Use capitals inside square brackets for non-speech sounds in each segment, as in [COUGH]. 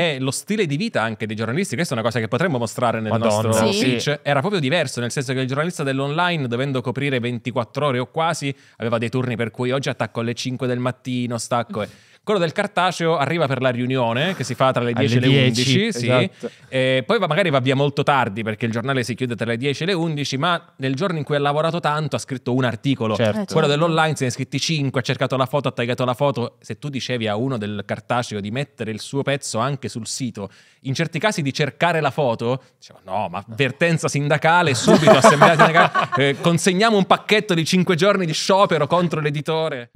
è lo stile di vita anche dei giornalisti. Questa è una cosa che potremmo mostrare nel Madonna, nostro sì. pitch. Era proprio diverso, nel senso che il giornalista dell'online, dovendo coprire 24 ore o quasi, aveva dei turni per cui oggi attacco alle 5 del mattino, stacco e... Quello del cartaceo arriva per la riunione che si fa tra le 10 e le 11, esatto. sì. Eh, e poi magari va via molto tardi perché il giornale si chiude tra le 10 e le 11, ma nel giorno in cui ha lavorato tanto ha scritto un articolo. Certo. Eh, Quello certo. dell'online se ne è scritti 5, ha cercato la foto, ha tagliato la foto. Se tu dicevi a uno del cartaceo di mettere il suo pezzo anche sul sito, in certi casi di cercare la foto, diceva no, ma avvertenza sindacale, subito assemblea sindacale, [LAUGHS] eh, consegniamo un pacchetto di 5 giorni di sciopero contro l'editore.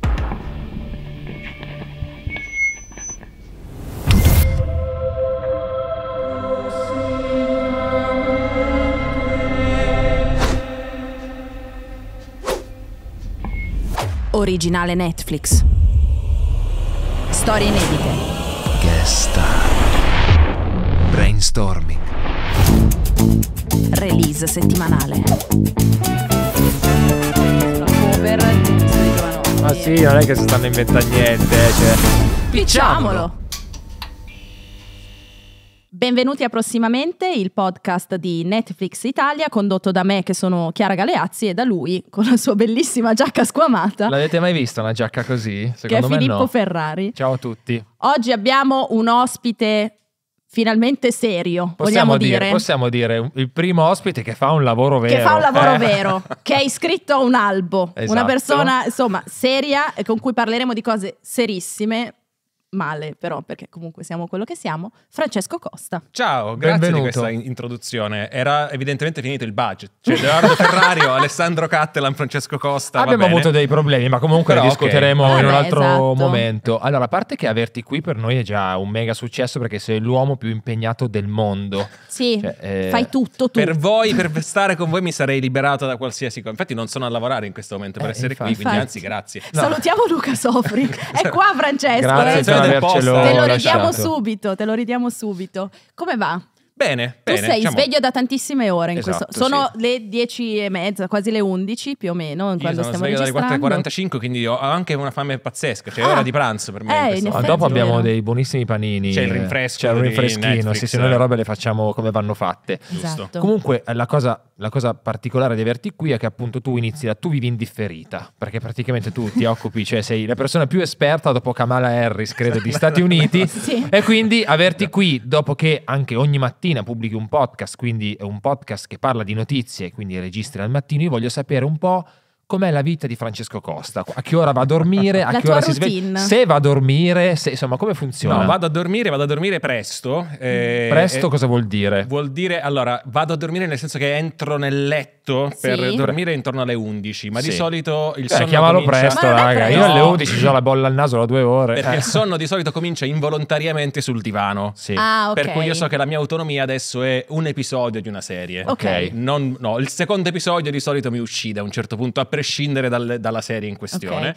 originale Netflix. Storie inedite. Guest star. Brainstorming. Release settimanale. Ma sì, non è che si stanno inventando niente, eh, cioè. Picciamolo. Benvenuti a Prossimamente, il podcast di Netflix Italia, condotto da me che sono Chiara Galeazzi e da lui con la sua bellissima giacca squamata. L'avete mai vista una giacca così? Secondo che è Filippo no. Ferrari. Ciao a tutti. Oggi abbiamo un ospite finalmente serio, possiamo dire, dire. Possiamo dire il primo ospite che fa un lavoro vero. Che fa un lavoro eh. vero, che è iscritto a un albo. Esatto. Una persona, insomma, seria con cui parleremo di cose serissime male però perché comunque siamo quello che siamo, Francesco Costa. Ciao, grazie Benvenuto. di questa introduzione. Era evidentemente finito il budget. Cioè Leonardo Ferrario, [LAUGHS] Alessandro Cattelan, Francesco Costa. Abbiamo avuto dei problemi, ma comunque però, discuteremo okay. in un altro esatto. momento. Allora, a parte che averti qui per noi è già un mega successo perché sei l'uomo più impegnato del mondo. Sì, cioè, eh, fai tutto tu. Per voi, per stare con voi mi sarei liberato da qualsiasi cosa. Infatti non sono a lavorare in questo momento per eh, essere infatti. qui, quindi anzi grazie. No. Salutiamo Luca Sofri. [LAUGHS] è qua Francesco. Grazie, eh avercelo Te lo ridiamo subito, te lo ridiamo subito. Come va? Bene, tu bene. Tu sei diciamo... sveglio da tantissime ore in esatto, questo. Sono sì. le dieci e mezza, quasi le undici più o meno. Io quando sono sveglio dalle 4.45, quindi ho anche una fame pazzesca. Cioè, ah, è ora ah. di pranzo per me. Eh, ah, dopo abbiamo dei buonissimi panini. C'è il rinfresco. C'è il rinfreschino. sì, se noi le robe le facciamo come vanno fatte. Esatto. Comunque, eh, la cosa, la cosa particolare di averti qui è che appunto tu inizi da tu vivi indifferita. Perché praticamente tu ti occupi, cioè sei la persona più esperta dopo Kamala Harris, credo, di Stati [LAUGHS] Uniti. sì. E quindi averti qui dopo che anche ogni mattina mattina pubblichi un podcast, quindi è un podcast che parla di notizie, quindi registri al mattino, io voglio sapere un po' com'è la vita di Francesco Costa? A che ora va a dormire? A la che ora routine. si sveglia? Se va a dormire, se, insomma, come funziona? No, vado a dormire, vado a dormire presto. Eh, mm, presto eh, cosa vuol dire? Vuol dire, allora, vado a dormire nel senso che entro nel letto sì. per dormire intorno alle 11, ma sì. di solito il eh, sonno chiamalo comincia... presto, raga. Io alle 11 ho la bolla al naso da due ore. Perché eh. il sonno di solito comincia involontariamente sul divano. Sì. Ah, okay. Per cui io so che la mia autonomia adesso è un episodio di una serie. Ok. Non, no, il secondo episodio di solito mi uscì da un certo punto appena prescindere dal, dalla serie in questione. Okay.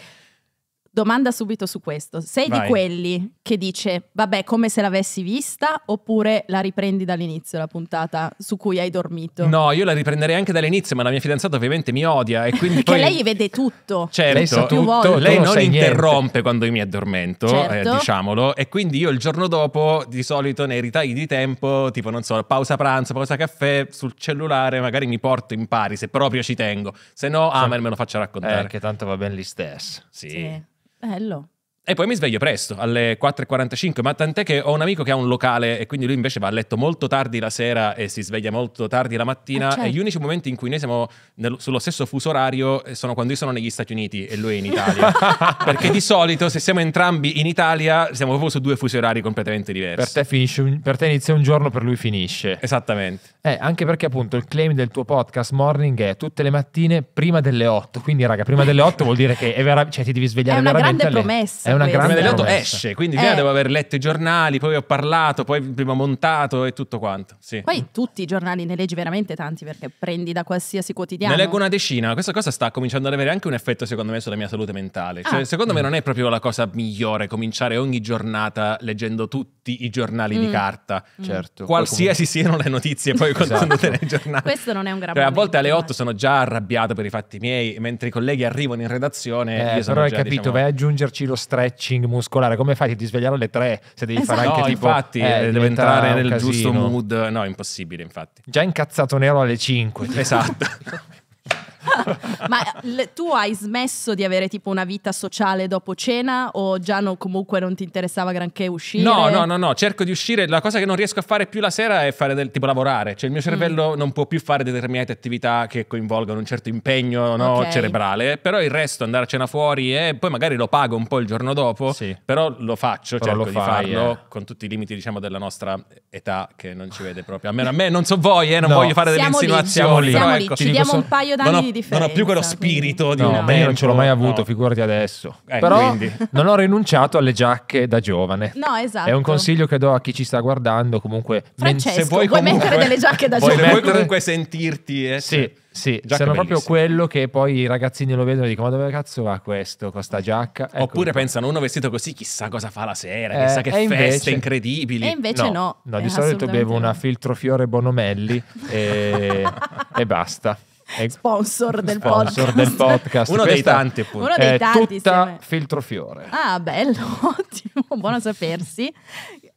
Domanda subito su questo. Sei Vai. di quelli che dice, vabbè, come se l'avessi vista, oppure la riprendi dall'inizio la puntata su cui hai dormito? No, io la riprenderei anche dall'inizio, ma la mia fidanzata ovviamente mi odia e quindi Perché [LAUGHS] poi... lei vede tutto. Certo, lei, tutto, lei non, non interrompe niente. quando io mi addormento, eh, certo. eh, diciamolo, e quindi io il giorno dopo, di solito nei ritagli di tempo, tipo, non so, pausa pranzo, pausa caffè, sul cellulare magari mi porto in pari, se proprio ci tengo. Se no, Amer me lo faccia raccontare. Eh, tanto va bene lì stessi. sì. sì. Bello. E poi mi sveglio presto, alle 4.45, ma tant'è che ho un amico che ha un locale e quindi lui invece va a letto molto tardi la sera e si sveglia molto tardi la mattina. Ah, certo. E gli unici momenti in cui noi siamo nel, sullo stesso fuso orario eh, sono quando io sono negli Stati Uniti e lui è in Italia. [LAUGHS] Perché di solito se siamo entrambi in Italia siamo proprio su due fusi orari completamente diversi. Per te, finisce, per te inizia un giorno, per lui finisce. Esattamente. Eh, anche perché appunto il claim del tuo podcast morning è tutte le mattine prima delle 8. Quindi raga, prima delle 8 vuol dire che vera- cioè, ti devi svegliare è veramente. È una grande promessa. È una grande delle 8 esce, quindi eh. devo aver letto i giornali, poi ho parlato, poi prima ho montato e tutto quanto. Sì. Poi tutti i giornali ne leggi veramente tanti perché prendi da qualsiasi quotidiano. Ne leggo una decina, questa cosa sta cominciando ad avere anche un effetto secondo me sulla mia salute mentale. Cioè, ah. secondo mm. me non è proprio la cosa migliore cominciare ogni giornata leggendo tutti i giornali mm. di carta. Mm. Certo. Qualsiasi siano le notizie poi esatto. quando te Questo non è un gran cioè, A volte alle 8 sono già arrabbiato per i fatti miei, mentre i colleghi arrivano in redazione. Eh, io sono però hai capito, diciamo... vai a aggiungerci lo stress stretching muscolare, come fai? a Ti svegliare alle tre se devi esatto. fare anche esatto. no, tipo, infatti, eh, deve entrare nel casino. giusto mood. No, impossibile, infatti. Già incazzato nero alle 5. Esatto. [LAUGHS] [LAUGHS] Ma le, tu hai smesso di avere tipo una vita sociale dopo cena o già no, comunque non ti interessava granché uscire? No, no, no, no, cerco di uscire. La cosa che non riesco a fare più la sera è fare del tipo lavorare. Cioè il mio mm. cervello mm. non può più fare determinate attività che coinvolgono un certo impegno no, okay. cerebrale, però il resto andare a cena fuori e poi magari lo pago un po' il giorno dopo, sì. però lo faccio, però cerco lo di farlo eh. con tutti i limiti diciamo della nostra età che non ci vede proprio. A me, a me non so voi, eh, non no. voglio fare delle insinuazioni. Lì, siamo lì, siamo ecco, ci diamo so, un paio d'anni di differenza. Non ho più quello spirito quindi... di no, un io non ce l'ho mai avuto, no. figurati adesso. Eh, Però quindi. non ho rinunciato alle giacche da giovane. No, esatto. È un consiglio che do a chi ci sta guardando, comunque Francesco, se vuoi, comunque, mettere delle giacche da giovane. giovane. Vuoi comunque sentirti, eh? Sì. Sì, sono proprio quello che poi i ragazzini lo vedono e dicono: Ma dove cazzo va questo con sta giacca? Ecco. Oppure pensano uno vestito così, chissà cosa fa la sera, eh, chissà che feste invece, incredibili. E invece no. No, no di eh, solito bevo una filtrofiore Bonomelli e, [LAUGHS] e basta sponsor del [LAUGHS] sponsor podcast. Del podcast. Uno Questa dei tanti, appunto. Uno dei tanti, è tutta Filtrofiore. Ah, bello, [LAUGHS] ottimo, buono sapersi.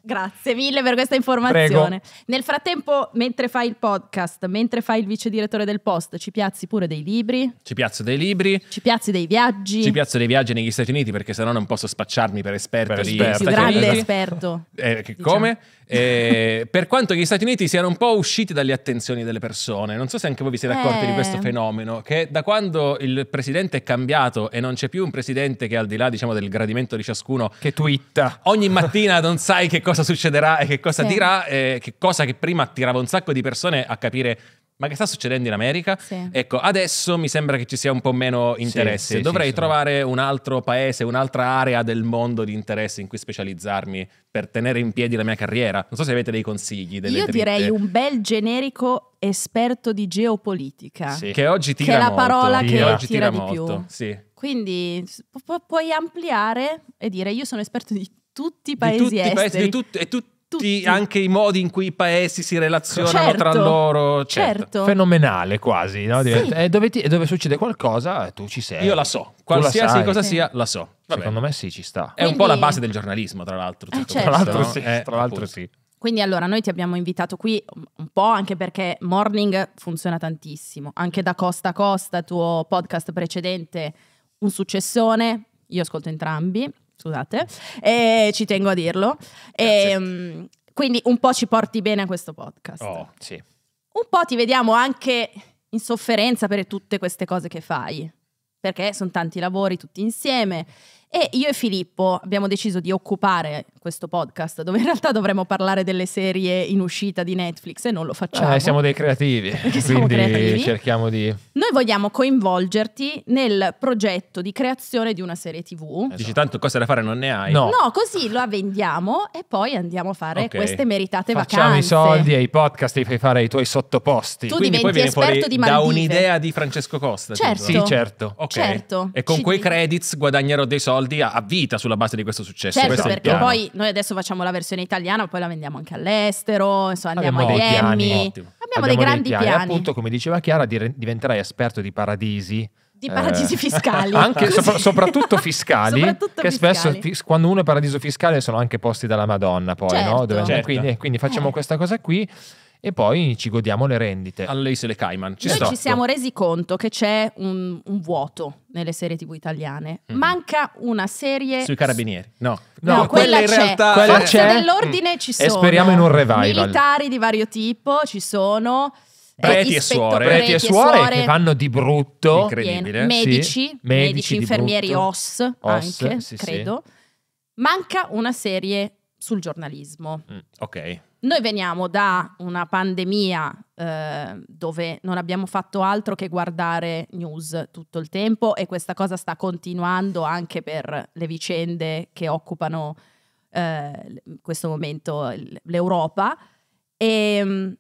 Grazie mille per questa informazione. Prego. Nel frattempo, mentre fai il podcast, mentre fai il vice direttore del post, ci piazzi pure dei libri? Ci piazzo dei libri. Ci piazzi dei viaggi? Ci piazzo dei viaggi negli Stati Uniti perché sennò non posso spacciarmi per esperto per di esperto. Stati grande Uniti. esperto. Eh, diciamo. Come? Eh, per quanto gli Stati Uniti siano un po' usciti dalle attenzioni delle persone, non so se anche voi vi siete accorti eh. di questo eh. fenomeno, che da quando il presidente è cambiato e non c'è più un presidente che al di là diciamo, del gradimento di ciascuno... Che twitta. Ogni mattina non sai che cosa succederà e che cosa sì. dirà, eh, che cosa che prima attirava un sacco di persone a capire ma che sta succedendo in America? Sì. Ecco, adesso mi sembra che ci sia un po' meno interesse. Sì, Dovrei sì, trovare un altro paese, un'altra area del mondo di interesse in cui specializzarmi per tenere in piedi la mia carriera. Non so se avete dei consigli. Io dritte. direi un bel generico esperto di geopolitica. Sì. Che oggi tira Che è la parola che oggi tira, tira di molto. più. Quindi pu- puoi ampliare e dire io sono esperto di tutti i paesi di tutti esteri. paesi, di tut- e tutti tutti, anche i modi in cui i paesi si relazionano certo, tra loro. Certo. certo. Fenomenale quasi. No? Sì. E eh, dove, ti, dove, succede qualcosa eh, tu ci sei. Io la so, qualsiasi la cosa sì. sia la so. Vabbè. Secondo me sì, ci sta. Quindi... È un po' la base del giornalismo, tra l'altro. Eh, certo. tra l'altro sì. Eh, tra l'altro sì. Quindi allora noi ti abbiamo invitato qui un po' anche perché Morning funziona tantissimo, anche da costa a costa, tuo podcast precedente, un successone, io ascolto entrambi, scusate, e ci tengo a dirlo. E, ehm, quindi un po' ci porti bene a questo podcast. Oh, sì. Un po' ti vediamo anche in sofferenza per tutte queste cose che fai, perché sono tanti lavori tutti insieme e io e Filippo abbiamo deciso di occupare questo podcast, dove in realtà dovremmo parlare delle serie in uscita di Netflix e non lo eh, facciamo. Eh, siamo dei creativi, [LAUGHS] quindi creativi. cerchiamo di... Noi vogliamo coinvolgerti nel progetto di creazione di una serie TV. Esatto. Dici tanto cose da fare non ne hai. No, no così la vendiamo e poi andiamo a fare okay. queste meritate facciamo vacanze. Facciamo i soldi e i podcast li fai fare ai tuoi sottoposti. Tu quindi diventi poi esperto di Maldive. Da un'idea di Francesco Costa. Certo. Tipo. Sì, certo. Okay. certo. E con Ci quei dico. credits guadagnerò dei soldi soldi a, a, vita sulla base di questo successo. Certo, perché poi noi adesso facciamo la versione italiana, poi la vendiamo anche all'estero, insomma, andiamo a agli Abbiamo, abbiamo, dei grandi dei piani. piani. appunto, come diceva Chiara, diventerai esperto di paradisi di paradisi eh, fiscali. [LAUGHS] anche, sopra, soprattutto [LAUGHS] fiscali, soprattutto che spesso fis, quando uno è paradiso fiscale sono anche posti dalla Madonna poi, certo. no? Dove, certo. quindi, certo. quindi, facciamo eh. questa cosa qui e poi ci godiamo le rendite. All'Ace e le Cayman. Ci Noi sto. ci siamo resi conto che c'è un, un vuoto nelle serie tv italiane. mm Manca una serie... Sui carabinieri, no. No, no quella, quella, in c'è. realtà... Quella c'è. dell'ordine mm. ci sono. E speriamo in un revival. Militari di vario tipo ci sono... Preti e, suore. Preti e suore che fanno di brutto. Incredibile. Medici, sì. medici, infermieri OS, OS, anche, sì, credo. Sì. Manca una serie sul giornalismo. Mm, ok. Noi veniamo da una pandemia eh, dove non abbiamo fatto altro che guardare news tutto il tempo e questa cosa sta continuando anche per le vicende che occupano eh, in questo momento l'Europa. E, ehm,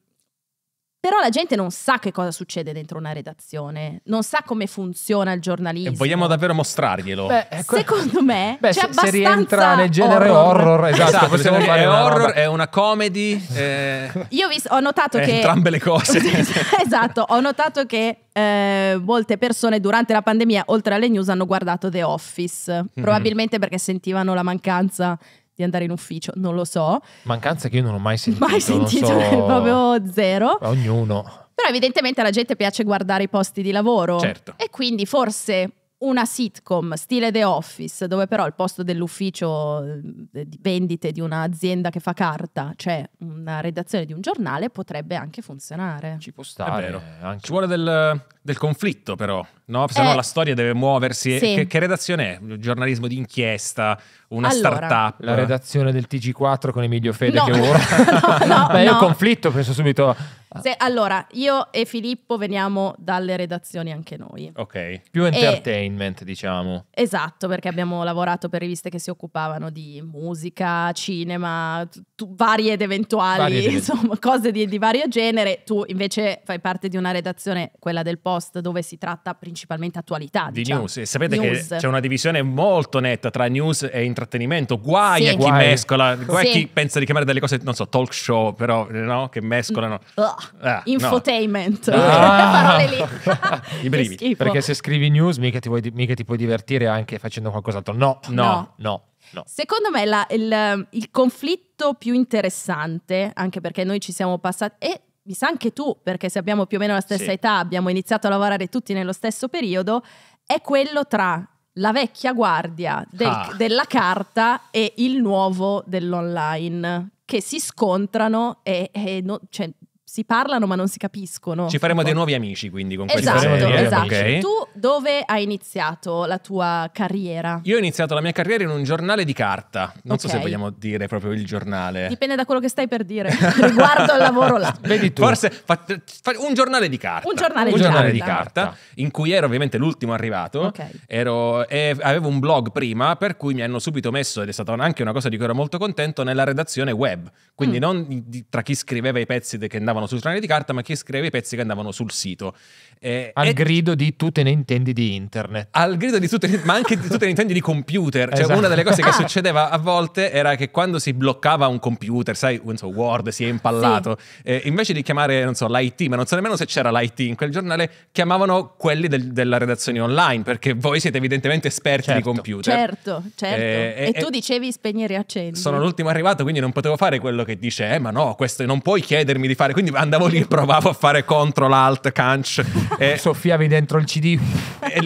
però la gente non sa che cosa succede dentro una redazione, non sa come funziona il giornalismo. E vogliamo davvero mostrarglielo. Beh, ecco... Secondo me, Beh, se, se, rientra nel genere horror, horror esatto, esatto possiamo fare horror, roba. è una comedy. Eh... [LAUGHS] Io ho, ho notato è eh, che entrambe le cose. [LAUGHS] esatto, ho notato che eh, molte persone durante la pandemia, oltre alle news, hanno guardato The Office, mhm. probabilmente mm-hmm. perché sentivano la mancanza di andare in ufficio, non lo so. Mancanza che io non ho mai sentito. Mai sentito, so... [LAUGHS] proprio zero. Ognuno. Però evidentemente alla gente piace guardare i posti di lavoro. Certo. E quindi forse una sitcom stile The Office, dove però al posto dell'ufficio eh, di vendite di un'azienda che fa carta c'è cioè una redazione di un giornale, potrebbe anche funzionare. Ci può stare. Eh, Ci vuole del del conflitto, però, no? Se no eh, la storia deve muoversi. Sì. Che, che, redazione è? Il giornalismo di inchiesta? Una allora, startup? La redazione del TG4 con Emilio Fede no. che [LAUGHS] ora. no, no, [LAUGHS] Beh, no. io conflitto, penso subito. Se, allora, io e Filippo veniamo dalle redazioni anche noi. Ok, più entertainment, e, diciamo. Esatto, perché abbiamo lavorato per riviste che si occupavano di musica, cinema, tu, varie ed eventuali, varie insomma, cose di, di vario genere. Tu invece fai parte di una redazione, quella del post post dove si tratta principalmente attualità. Di diciamo. news. E sapete news. che c'è una divisione molto netta tra news e intrattenimento. Guai sì. a chi guai. mescola, guai sì. a chi pensa di chiamare delle cose, non so, talk show, però, no? Che mescolano. Uh, ah, infotainment. No. Ah. [LAUGHS] parole lì. I brividi. [LAUGHS] Perché se scrivi news mica ti, vuoi, mica ti puoi divertire anche facendo qualcos'altro. no, no. no. no. No. Secondo me la, il, il, conflitto più interessante, anche perché noi ci siamo passati, è mi sa anche tu, perché se abbiamo più o meno la stessa sì. età, abbiamo iniziato a lavorare tutti nello stesso periodo, è quello tra la vecchia guardia del, ah. della carta e il nuovo dell'online, che si scontrano e, e no, cioè, si parlano ma non si capiscono. Ci faremo dei nuovi amici quindi con esatto, questa Esatto, okay. Tu dove hai iniziato la tua carriera? Io ho iniziato la mia carriera in un giornale di carta. Non okay. so se vogliamo dire proprio il giornale. Dipende da quello che stai per dire [LAUGHS] riguardo al lavoro là. Vedi tu. Forse fa, fa, un giornale di carta. Un giornale, un di, giornale carta. di, carta. in cui ero ovviamente l'ultimo arrivato. Okay. Ero, e avevo un blog prima per cui mi hanno subito messo, ed è stata anche una cosa di cui ero molto contento, nella redazione web. Quindi mm. non tra chi scriveva i pezzi che andavano andavano sul giornale di carta, ma che scriveva i pezzi che andavano sul sito. Eh, al grido di tu te ne intendi di internet. Al grido di tu te ne, ma anche di tu te ne intendi di computer. Cioè, esatto. una delle cose che ah. succedeva a volte era che quando si bloccava un computer, sai, so, Word si è impallato, sì. eh, invece di chiamare, non so, l'IT, ma non so nemmeno se c'era l'IT in quel giornale, chiamavano quelli del, della redazione online, perché voi siete evidentemente esperti certo. di computer. Certo, certo. Eh, e eh, tu eh, dicevi spegnere e riaccendi. Sono l'ultimo arrivato, quindi non potevo fare quello che dice, eh, ma no, questo non puoi chiedermi di fare. Quindi quindi andavo lì e provavo a fare Ctrl Alt Canc e [LAUGHS] soffiavi dentro il CD.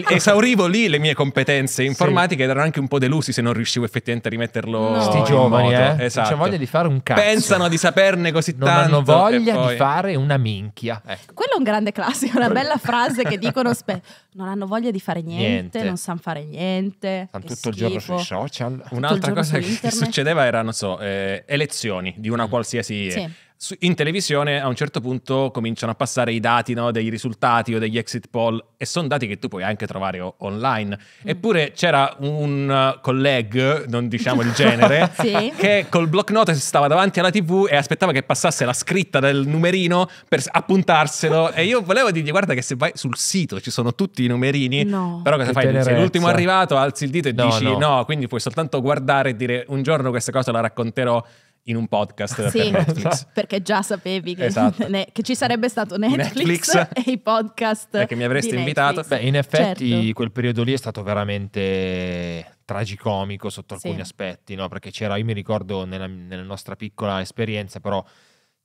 esaurivo lì le mie competenze informatiche sì. ed ero anche un po' delusi se non riuscivo effettivamente a rimetterlo. No. Sti giovani, eh. Cioè, esatto. C'è voglia di fare un cazzo. Pensano di saperne così non tanto. Hanno voglia poi... di fare una minchia. Ecco. Quello è un grande classico, una bella frase che dicono spe- [LAUGHS] non hanno voglia di fare niente, niente. non sanno fare niente. Stanno tutto schifo. il giorno sui social. Un'altra cosa che [LAUGHS] succedeva era, non so, eh, elezioni di una mm. qualsiasi sì in televisione a un certo punto cominciano a passare i dati no, dei risultati o degli exit poll e sono dati che tu puoi anche trovare online. Mm. Eppure c'era un collega, non diciamo il genere, [LAUGHS] sì. che col block notice stava davanti alla tv e aspettava che passasse la scritta del numerino per appuntarselo e io volevo dirgli guarda che se vai sul sito ci sono tutti i numerini, no. però cosa che fai? Tenerezza. Sei l'ultimo arrivato, alzi il dito e no, dici no, quindi puoi soltanto guardare e dire un giorno questa cosa la racconterò in un podcast sì, per Netflix. [LAUGHS] perché già sapevi che, esatto. [LAUGHS] ne, che, ci sarebbe stato Netflix, Netflix [LAUGHS] e i podcast. E che mi avresti invitato. Beh, in effetti certo. quel periodo lì è stato veramente tragicomico sotto sì. alcuni aspetti, no? Perché c'era, io mi ricordo nella, nella nostra piccola esperienza, però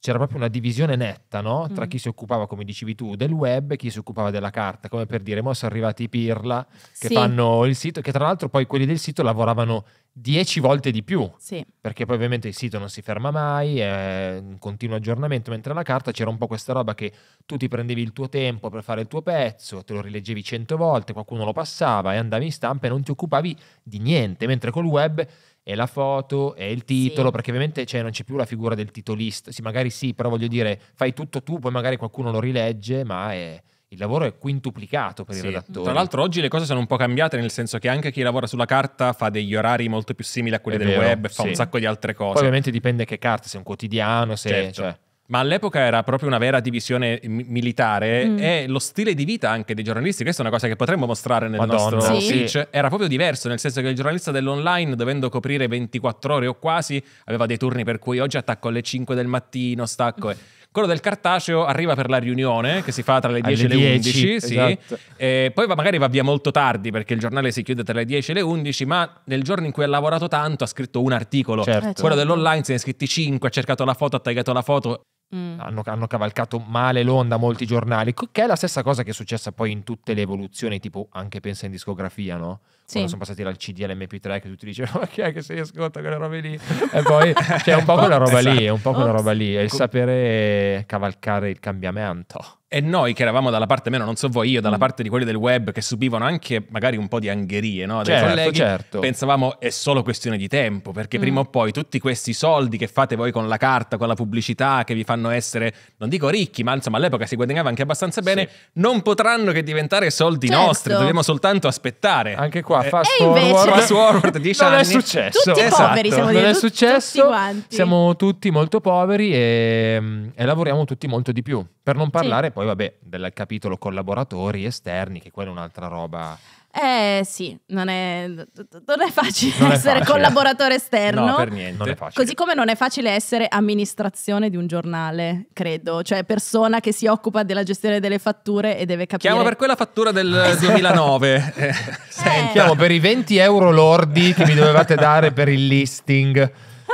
c'era proprio una divisione netta no? tra mm. chi si occupava, come dicevi tu, del web e chi si occupava della carta, come per dire, mo sono arrivati i Pirla che sì. fanno il sito, che tra l'altro poi quelli del sito lavoravano dieci volte di più, sì. perché poi ovviamente il sito non si ferma mai, è un continuo aggiornamento, mentre la carta c'era un po' questa roba che tu ti prendevi il tuo tempo per fare il tuo pezzo, te lo rileggevi cento volte, qualcuno lo passava e andavi in stampa e non ti occupavi di niente, mentre col web è la foto, è il titolo, sì. perché ovviamente cioè, non c'è più la figura del titolista, sì magari sì, però voglio dire, fai tutto tu, poi magari qualcuno lo rilegge, ma è il lavoro è quintuplicato per sì. i redattori. Tra l'altro oggi le cose sono un po' cambiate, nel senso che anche chi lavora sulla carta fa degli orari molto più simili a quelli è del vero, web, fa sì. un sacco di altre cose. Poi ovviamente dipende che carta, se è un quotidiano, se... Certo. Cioè, ma all'epoca era proprio una vera divisione mi- militare mm. e lo stile di vita anche dei giornalisti, questa è una cosa che potremmo mostrare nel Madonna, nostro sì. pitch, era proprio diverso, nel senso che il giornalista dell'online, dovendo coprire 24 ore o quasi, aveva dei turni per cui oggi attacco alle 5 del mattino, stacco e... Quello del cartaceo arriva per la riunione che si fa tra le 10 e le 10, 11, esatto. e poi magari va via molto tardi perché il giornale si chiude tra le 10 e le 11, ma nel giorno in cui ha lavorato tanto ha scritto un articolo. Certo. Eh, quello certo. dell'online se ne è scritti 5, ha cercato la foto, ha tagliato la foto Mm. Hanno, hanno, cavalcato male l'onda molti giornali, che è la stessa cosa che è successa poi in tutte le evoluzioni, tipo anche pensa in discografia, no? Sì. sono passati dal CD all'MP3 che tutti dicevano [LAUGHS] ma chi è che si ascolta quelle robe lì e poi c'è cioè, un po' quella roba esatto. lì è un po' quella roba lì è il sapere cavalcare il cambiamento e noi che eravamo dalla parte meno, non so voi, io dalla mm. parte di quelli del web che subivano anche magari un po' di angherie, no? Dei certo, colleghi, certo. pensavamo è solo questione di tempo, perché mm. prima o poi tutti questi soldi che fate voi con la carta, con la pubblicità, che vi fanno essere, non dico ricchi, ma insomma all'epoca si guadagnava anche abbastanza bene, sì. non potranno che diventare soldi certo. nostri, dobbiamo soltanto aspettare. Anche qua a fast e forward, invece, fast forward 10 non anni. è successo. Tutti esatto. poveri siamo esatto. Non è successo. Tutti siamo tutti molto poveri e, mm, e, lavoriamo tutti molto di più. Per non parlare sì. poi, vabbè, del capitolo collaboratori esterni, che quella è un'altra roba. Eh sì, non è, non è facile non essere è facile. collaboratore esterno. No, per niente. Cioè, Così come non è facile essere amministrazione di un giornale, credo. Cioè persona che si occupa della gestione delle fatture e deve capire... Chiamo per quella fattura del 2009. Eh, [LAUGHS] eh. Senti, chiamo per i 20 euro lordi che mi dovevate dare per il listing.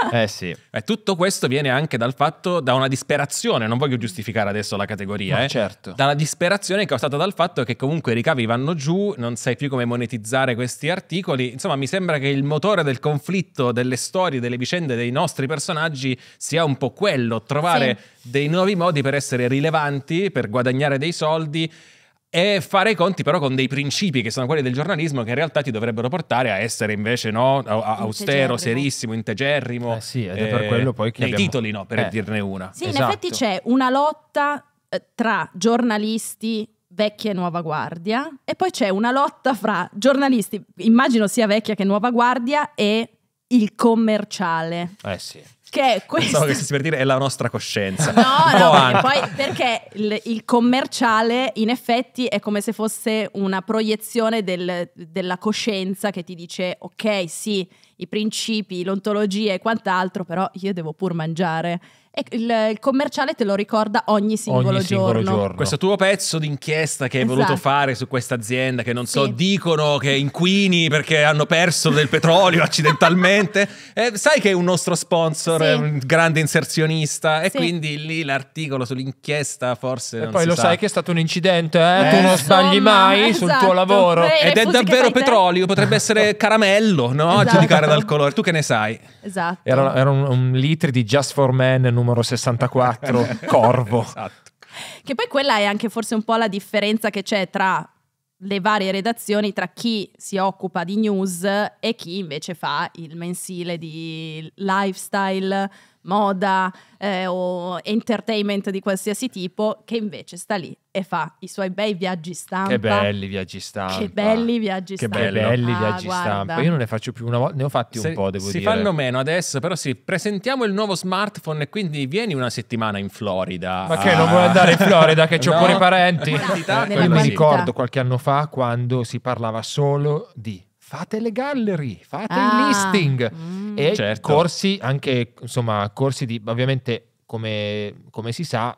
[LAUGHS] Eh sì. Eh, tutto questo viene anche dal fatto, da una disperazione, non voglio giustificare adesso la categoria, no, eh, certo. dalla disperazione causata dal fatto che comunque i ricavi vanno giù, non sai più come monetizzare questi articoli, insomma mi sembra che il motore del conflitto, delle storie, delle vicende dei nostri personaggi sia un po' quello, trovare sì. dei nuovi modi per essere rilevanti, per guadagnare dei soldi e fare i conti però con dei principi che sono quelli del giornalismo che in realtà ti dovrebbero portare a essere invece no, austero, serissimo, integerrimo. Eh sì, ed è eh, per quello poi che... Nei abbiamo... titoli no, per eh. dirne una. Sì, esatto. in effetti c'è una lotta eh, tra giornalisti vecchia e nuova guardia e poi c'è una lotta fra giornalisti, immagino sia vecchia che nuova guardia, e il commerciale. Eh sì. Che è questo. Pensavo che stessi per dire è la nostra coscienza. [LAUGHS] No, no, no poi perché il, il, commerciale in effetti è come se fosse una proiezione del, della coscienza che ti dice ok, sì, i principi, l'ontologia e quant'altro, però io devo pur mangiare e il, il commerciale te lo ricorda ogni singolo, ogni singolo giorno. giorno. Questo tuo pezzo d'inchiesta che hai esatto. voluto fare su questa azienda che non so, dicono che inquini perché hanno perso del petrolio [LAUGHS] accidentalmente, eh, sai che è un nostro sponsor, sì. è un grande inserzionista e quindi lì l'articolo sull'inchiesta forse... E poi lo sa. sai che è stato un incidente, eh? Eh, tu non sbagli mai esatto. sul tuo esatto. lavoro. Ed è davvero petrolio, potrebbe essere [LAUGHS] caramello, no? Esatto. A giudicare dal colore, tu che ne sai? Esatto. Era, era un, un litri di Just for Men numero numero 64, [LAUGHS] Corvo. Esatto. Che poi quella è anche forse un po' la differenza che c'è tra le varie redazioni tra chi si occupa di news e chi invece fa il mensile di lifestyle, moda eh, o entertainment di qualsiasi tipo, che invece sta lì e fa i suoi bei viaggi stampa. Che belli viaggi stampa. Che belli viaggi stampa. Che belli ah, viaggi guarda. stampa. Io non ne faccio più una volta, ne ho fatti Se, un po', devo si dire. Si fanno meno adesso, però sì, presentiamo il nuovo smartphone e quindi vieni una settimana in Florida. Ma che, non vuoi ah. andare in Florida che [LAUGHS] ho no. pure i parenti? Io mi ricordo qualche anno fa quando si parlava solo di fate le gallery, fate ah, il listing mm. e certo. corsi anche, insomma, corsi di, ovviamente come, come, si sa,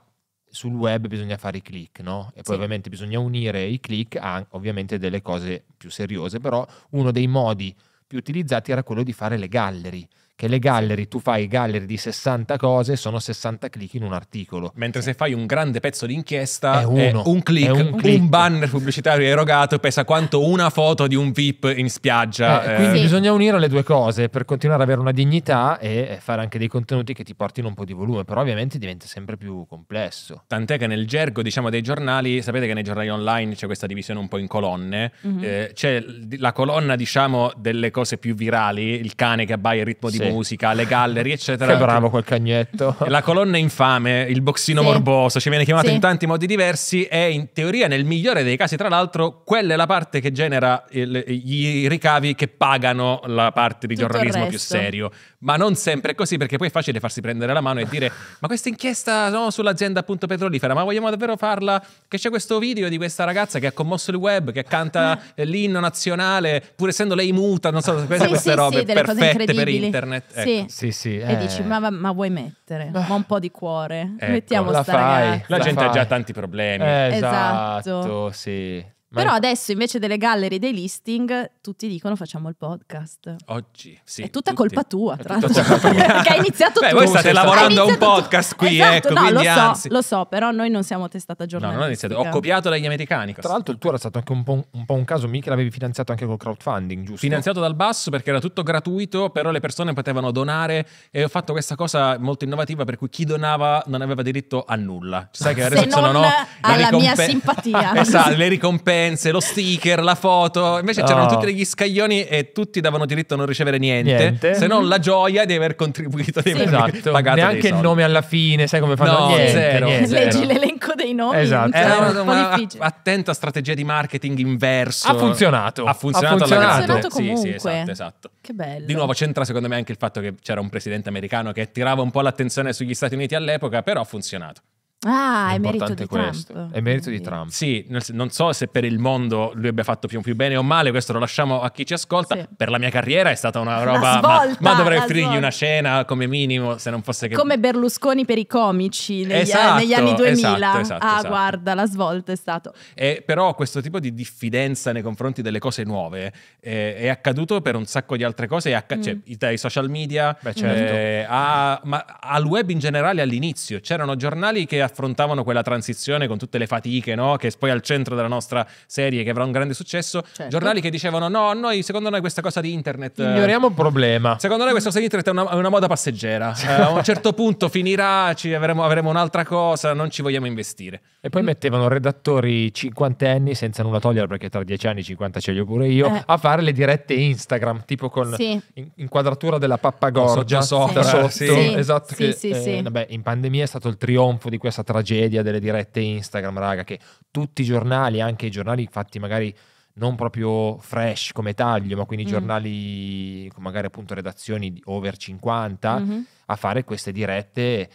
sul web bisogna fare i click, no? E poi sì. ovviamente bisogna unire i click a ovviamente delle cose più seriose, però uno dei modi più utilizzati era quello di fare le gallery che le gallery, tu fai gallery di 60 cose, sono 60 click in un articolo. Mentre se fai un grande pezzo di inchiesta, è, uno, è un, click, è un, click, un banner pubblicitario erogato pesa quanto una foto di un VIP in spiaggia. Eh, eh. Quindi sì. bisogna unire le due cose per continuare ad avere una dignità e fare anche dei contenuti che ti portino un po' di volume, però ovviamente diventa sempre più complesso. Tant'è che nel gergo, diciamo, dei giornali, sapete che nei giornali online c'è questa divisione un po' in colonne, mm -hmm. eh, c'è la colonna, diciamo, delle cose più virali, il cane che abbaia il ritmo sì. di musica, le gallerie, eccetera. Che bravo quel cagnetto. [LAUGHS] La colonna infame, il boxino sì. morboso, ci viene chiamato sì. in tanti modi diversi È in teoria nel migliore dei casi, tra l'altro, quella è la parte che genera il, i ricavi che pagano la parte di Tutto giornalismo più serio. Ma non sempre è così perché poi è facile farsi prendere la mano e dire ma questa inchiesta no, sull'azienda appunto petrolifera, ma vogliamo davvero farla? Che c'è questo video di questa ragazza che ha commosso il web, che canta ah. l'inno nazionale, pur essendo lei muta, non so, queste, sì, queste sì, robe perfette per internet mettere. Ecco. sì, sì. Eh. E dici, ma, ma, vuoi mettere? Ma un po' di cuore. Ecco, Mettiamo la sta fai, La, la gente fai. ha già tanti problemi. Eh, esatto. esatto, sì. Ma... Però adesso invece delle gallery, dei listing, tutti dicono facciamo il podcast. Oggi, sì. È tutta tutti. colpa tua, tra l'altro. perché hai iniziato Beh, tu. voi state lavorando a un podcast tu. qui, esatto, ecco. No, lo so, lo so, però noi non siamo testata giornalistica. No, non ho iniziato, ho copiato dagli americani. Tra l'altro il tuo era stato anche un po' un, un, po un caso, mica l'avevi finanziato anche col crowdfunding, giusto? Finanziato dal basso perché era tutto gratuito, però le persone potevano donare e ho fatto questa cosa molto innovativa per cui chi donava non aveva diritto a nulla. Sai che [LAUGHS] adesso non, non ho... alla mia simpatia. [LAUGHS] esatto, le ricompense preferenze, lo sticker, la foto. Invece c'erano oh. tutti degli scaglioni e tutti davano diritto a non ricevere niente, niente. se non la gioia di aver contribuito, di sì. aver esatto. pagato Neanche il nome alla fine, sai come fanno? No, niente, zero, niente. Leggi l'elenco dei nomi. Esatto. Era un una, difficile. attenta strategia di marketing inverso. Ha funzionato. Ha funzionato, ha funzionato. Ha funzionato comunque. Sì, sì, esatto, esatto. Che bello. Di nuovo c'entra secondo me anche il fatto che c'era un presidente americano che tirava un po' l'attenzione sugli Stati Uniti all'epoca, però ha funzionato. Ah, è merito di questo. Trump. È merito di Trump. Sì, non so se per il mondo lui abbia fatto più, più bene o male, questo lo lasciamo a chi ci ascolta. Sì. Per la mia carriera è stata una roba. Una svolta, ma, ma, dovrei offrirgli una cena come minimo, se non fosse che. Come Berlusconi per i comici negli, esatto, eh, negli anni 2000. Esatto, esatto, ah, esatto. guarda, la svolta è stato. E però questo tipo di diffidenza nei confronti delle cose nuove eh, è accaduto per un sacco di altre cose. Acc- mm. cioè, i, i, social media, Beh, certo. eh, a, ma al web in generale all'inizio c'erano giornali che affrontavano quella transizione con tutte le fatiche, no? che poi al centro della nostra serie, che avrà un grande successo, certo. giornali che dicevano no, noi, secondo noi questa cosa di internet... Eh, Ignoriamo il problema. Secondo noi questa cosa di internet è una, è una moda passeggera, [LAUGHS] eh, a un certo punto finirà, avremo, avremo, un'altra cosa, non ci vogliamo investire. E poi mettevano redattori cinquantenni, senza nulla togliere perché tra dieci anni 50 ce li ho pure io, eh. a fare le dirette Instagram, tipo con sì. inquadratura della pappagorgia so, eh, sotto. Sì. Sotto, sì. Esatto, sì, che, eh, vabbè, in pandemia è stato il trionfo di questa questa tragedia delle dirette Instagram, raga, che tutti i giornali, anche i giornali fatti magari non proprio fresh come taglio, ma quindi mm. giornali con magari appunto redazioni di over 50, mm-hmm. a fare queste dirette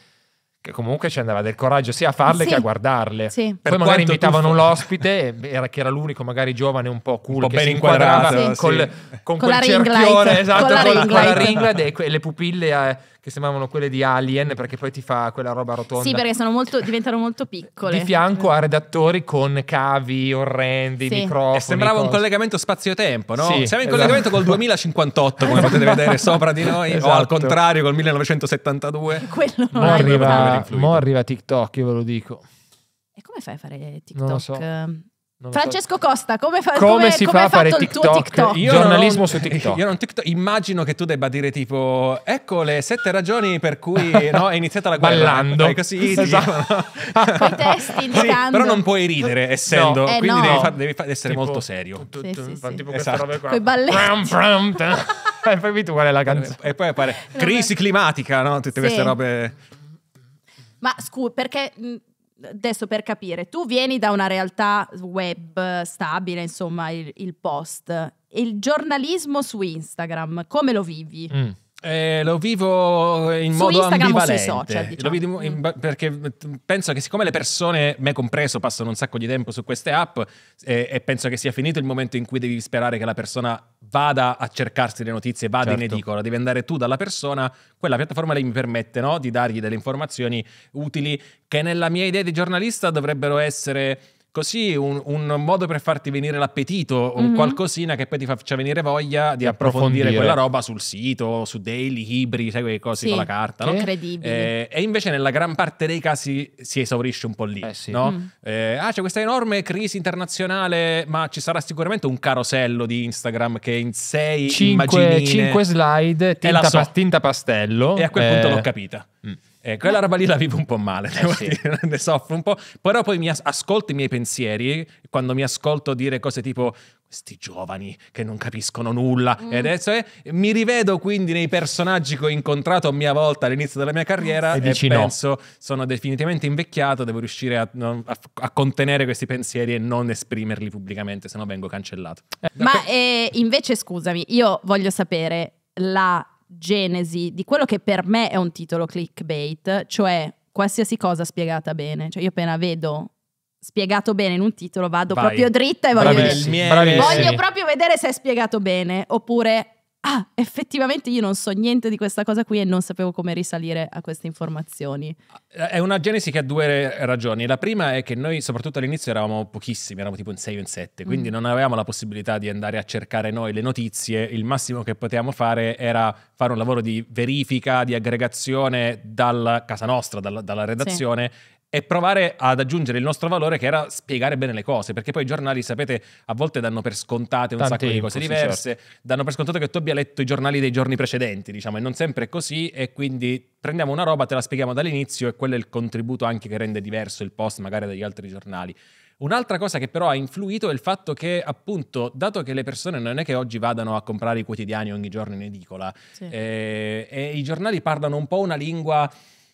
che comunque ci andava del coraggio sia a farle sì. che a guardarle. Sì. Poi per magari invitavano tu... l'ospite, era, che era l'unico magari giovane un po' cool, un po che ben si inquadrava col, sì. con, con quel cerchione, esatto, con, la, ringlade e le pupille... Eh, che sembravano quelle di Alien perché poi ti fa quella roba rotonda. Sì, perché molto, diventano molto piccole. Di fianco a redattori con cavi orrendi, sì. microfoni. E eh, sembrava cose. un collegamento spazio-tempo, no? Sì, Siamo in esatto. collegamento col 2058, come [LAUGHS] potete vedere esatto. sopra di noi, esatto. o al esatto. contrario col 1972. [LAUGHS] Quello non arriva, mo arriva TikTok, io ve lo dico. E come fai a fare TikTok? Non lo so. Francesco Costa, come, fa, come, come si come fa a fare TikTok? TikTok? Io Giornalismo non, su TikTok. [LAUGHS] Io non TikTok. Immagino che tu debba dire tipo, ecco le sette ragioni per cui [LAUGHS] no, è iniziata la guerra. Ballando. È così, ecco, sì. esatto. [LAUGHS] Con i testi Sì, però non puoi ridere, essendo, no. Eh, quindi no. devi, far, devi far, essere tipo, molto serio. Tu, tu, sì, sì, tipo questa esatto. roba qua. E eh, poi vedi qual è la canzone. E poi appare crisi climatica, no? Tutte queste robe... Ma scusa, perché adesso per capire, tu vieni da una realtà web stabile, insomma, il, il post, il giornalismo su Instagram, come lo vivi? Mm. Eh, lo vivo in su modo Instagram ambivalente. Social, diciamo. vivo in, diciamo. Mm. perché penso che siccome le persone, me compreso, passano un sacco di tempo su queste app eh, e penso che sia finito il momento in cui devi sperare che la persona vada a cercarsi le notizie, vada certo. in edicola, devi andare tu dalla persona, quella piattaforma lì mi permette no, di dargli delle informazioni utili che nella mia idea di giornalista dovrebbero essere Così un, un, modo per farti venire l'appetito, mm-hmm. qualcosina che poi ti faccia cioè, venire voglia di approfondire, approfondire, quella roba sul sito, su dei libri, sai quelle cose sì, con la carta. No? Incredibile. Eh, e invece nella gran parte dei casi si esaurisce un po' lì. Eh sì. no? mm. eh, ah, c'è questa enorme crisi internazionale, ma ci sarà sicuramente un carosello di Instagram che in sei 5, immaginine... Cinque slide, tinta, so. pa- tinta, pastello. E a quel punto eh, l'ho capita. Mm. Eh, quella roba lì la vivo un po' male, eh sì. dire, [LAUGHS] ne soffro un po', però poi mi as- ascolto i miei pensieri quando mi ascolto dire cose tipo questi giovani che non capiscono nulla mm. e adesso è, cioè, mi rivedo quindi nei personaggi che ho incontrato a mia volta all'inizio della mia carriera e, dici e no. penso sono definitivamente invecchiato, devo riuscire a, a, a, contenere questi pensieri e non esprimerli pubblicamente, se no vengo cancellato. Eh, Ma invece scusami, io voglio sapere la genesi di quello che per me è un titolo clickbait, cioè qualsiasi cosa spiegata bene. Cioè io appena vedo spiegato bene in un titolo vado Vai. proprio dritta e voglio, Bravissimi. voglio proprio vedere se è spiegato bene oppure ah, effettivamente io non so niente di questa cosa qui e non sapevo come risalire a queste informazioni. Ah, è una genesi che ha due ragioni. La prima è che noi, soprattutto all'inizio, eravamo pochissimi, eravamo tipo in 6 o in 7, mm. quindi mm. non avevamo la possibilità di andare a cercare noi le notizie. Il massimo che potevamo fare era fare un lavoro di verifica, di aggregazione dalla casa nostra, dalla, dalla redazione. Sì e provare ad aggiungere il nostro valore che era spiegare bene le cose, perché poi i giornali, sapete, a volte danno per scontate un Tanti sacco di cose diverse, certo. danno per scontato che tu abbia letto i giornali dei giorni precedenti, diciamo, e non sempre è così, e quindi prendiamo una roba, te la spieghiamo dall'inizio e quello è il contributo anche che rende diverso il post magari dagli altri giornali. Un'altra cosa che però ha influito è il fatto che, appunto, dato che le persone non è che oggi vadano a comprare i quotidiani ogni giorno in edicola, sì. eh, e i giornali parlano un po' una lingua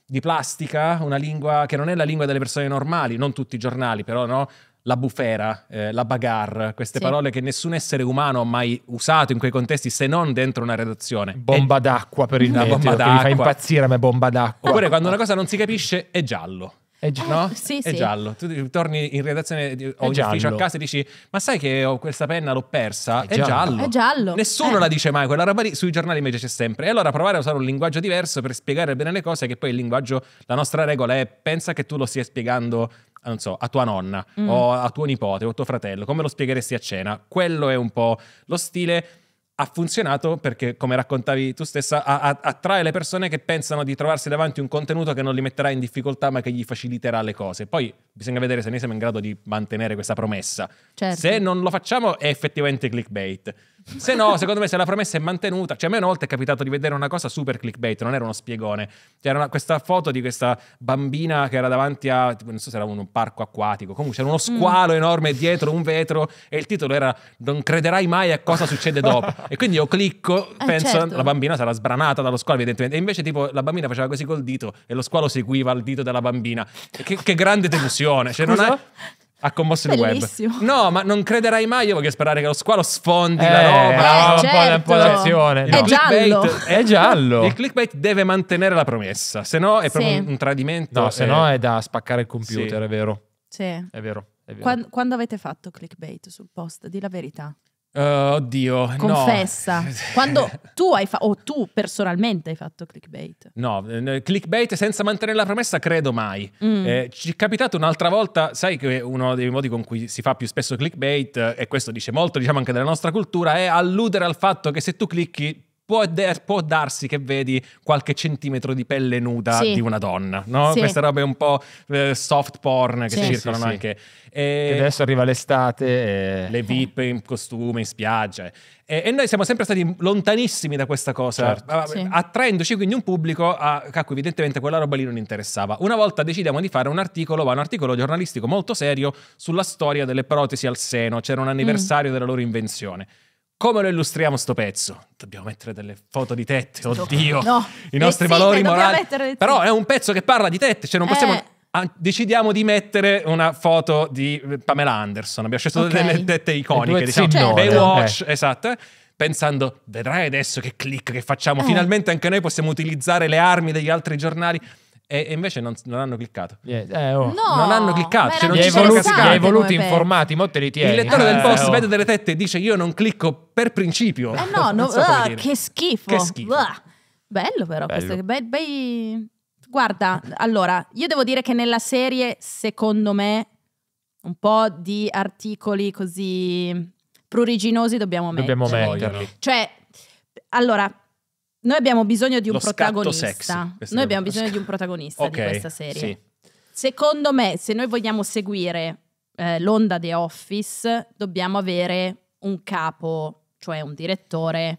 di plastica, una lingua che non è la lingua delle persone normali, non tutti i giornali, però no? La bufera, eh, la bagarre, queste sì. parole che nessun essere umano ha mai usato in quei contesti se non dentro una redazione. Bomba e... d'acqua per il meteo, mi fa impazzire ma è bomba d'acqua. Oppure quando una cosa non si capisce è giallo. È, gi- no? Eh, sì, è sì. giallo. Tu torni in redazione o in ufficio a casa e dici: Ma sai che ho questa penna, l'ho persa? È, è giallo. giallo. È giallo. Nessuno eh. la dice mai, quella roba lì sui giornali invece c'è sempre. E allora provare a usare un linguaggio diverso per spiegare bene le cose, che poi il linguaggio, la nostra regola è pensa che tu lo stia spiegando non so, a tua nonna mm. o a tuo nipote o a tuo fratello, come lo spiegheresti a cena? Quello è un po' lo stile ha funzionato perché, come raccontavi tu stessa, a, a, attrae le persone che pensano di trovarsi davanti un contenuto che non li metterà in difficoltà ma che gli faciliterà le cose. Poi bisogna vedere se noi siamo in grado di mantenere questa promessa. Certo. Se non lo facciamo è effettivamente clickbait. Se no, secondo me, se la promessa è mantenuta, cioè a me una volta è capitato di vedere una cosa super clickbait, non era uno spiegone. C'era cioè, una, questa foto di questa bambina che era davanti a, non so se era un parco acquatico, comunque c'era uno mm. squalo mm. enorme dietro un vetro e il titolo era Non crederai mai a cosa succede dopo. [LAUGHS] e quindi io clicco, eh, penso certo. la bambina sarà sbranata dallo squalo, evidentemente. E invece tipo la bambina faceva così col dito e lo squalo seguiva il dito della bambina. Che, che grande delusione. Cioè, non è... Ha commosso Bellissimo. il web. No, ma non crederai mai. Io voglio sperare che lo squalo sfondi eh, la roba. Eh, no, certo. un po' d'azione. Certo. È no. giallo. È giallo. il clickbait deve mantenere la promessa, se no è proprio sì. un tradimento. No, se no è da spaccare il computer, sì. è vero. Sì. È vero. È vero. Quando, quando avete fatto clickbait sul post? Di la verità. Uh, oddio, confessa. No. [LAUGHS] Quando tu hai fatto, o tu personalmente hai fatto clickbait. No, clickbait senza mantenere la promessa credo mai. Mm. Eh, ci è capitato un'altra volta, sai che uno dei modi con cui si fa più spesso clickbait, eh, e questo dice molto diciamo anche della nostra cultura, è alludere al fatto che se tu clicchi può, de- può, darsi che vedi qualche centimetro di pelle nuda sì. di una donna, no? Sì. Queste robe un po' eh, soft porn che sì. circolano anche. E adesso arriva l'estate. E... Le VIP in costume, in spiaggia. E, e, noi siamo sempre stati lontanissimi da questa cosa, certo. Ah, attraendoci quindi un pubblico a, a cui evidentemente quella roba lì non interessava. Una volta decidiamo di fare un articolo, ma un articolo giornalistico molto serio sulla storia delle protesi al seno, c'era un anniversario mm. della loro invenzione. Come lo illustriamo sto pezzo? Dobbiamo mettere delle foto di tette, oddio. No. I nostri eh valori morali. Però è un pezzo che parla di tette, cioè non Eh. A... Ah, decidiamo di mettere una foto di eh, Pamela Anderson. Abbiamo scelto okay. delle tette iconiche, diciamo, cioè, Baywatch, okay. Eh. esatto. Pensando, vedrai adesso che click che facciamo. Eh. Finalmente anche noi possiamo utilizzare le armi degli altri giornali. E, e invece non, non, hanno cliccato. Yeah. Eh, oh. no, non hanno cliccato. Cioè, non ci sono voluti, hai voluti informati, mo te li tieni. Il lettore eh, del boss oh. vede delle tette e dice io non clicco per principio. Eh no, [LAUGHS] no so uh, che schifo. Che schifo. Uh. Bello però, Bello. questo be- be- Guarda, allora, io devo dire che nella serie, secondo me, un po' di articoli così pruriginosi dobbiamo, metterli. dobbiamo metterli. Cioè, allora, noi abbiamo bisogno di un protagonista. Sexy, noi abbiamo bisogno sc- di un protagonista okay, di questa serie. Sì. Secondo me, se noi vogliamo seguire eh, l'onda The Office, dobbiamo avere un capo, cioè un direttore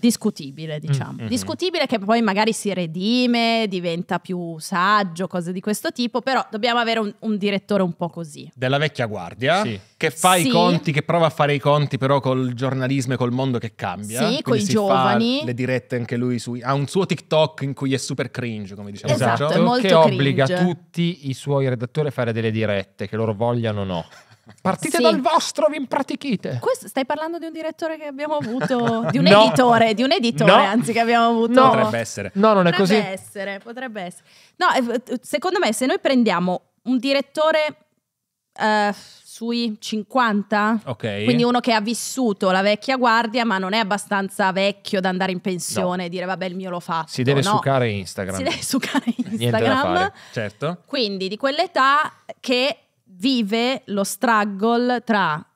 discutibile, mm, diciamo. Mm-hmm. Discutibile che poi magari si redime, diventa più saggio, cose di questo tipo, però dobbiamo avere un, un direttore un po' così. Della vecchia guardia, sì. che fa sì. i conti, che prova a fare i conti però col giornalismo e col mondo che cambia. Sì, con i giovani. le dirette anche lui su, ha un suo TikTok in cui è super cringe, come diciamo. Esatto, è esatto. molto che cringe. obbliga tutti i suoi redattori a fare delle dirette, che loro vogliano o no. Partite sì. dal vostro, vi impratichite. Questo, stai parlando di un direttore che abbiamo avuto, [LAUGHS] di un no. editore, di un editore no. anzi che abbiamo avuto. No. Potrebbe essere. No, non è potrebbe così. Essere, potrebbe essere. No, eh, eh, secondo me se noi prendiamo un direttore eh, sui 50, okay. quindi uno che ha vissuto la vecchia guardia ma non è abbastanza vecchio da andare in pensione e dire vabbè il mio lo fa. Si deve succare Instagram. Si deve succare Instagram. Niente da fare, certo. Quindi di quell'età che vive lo struggle tra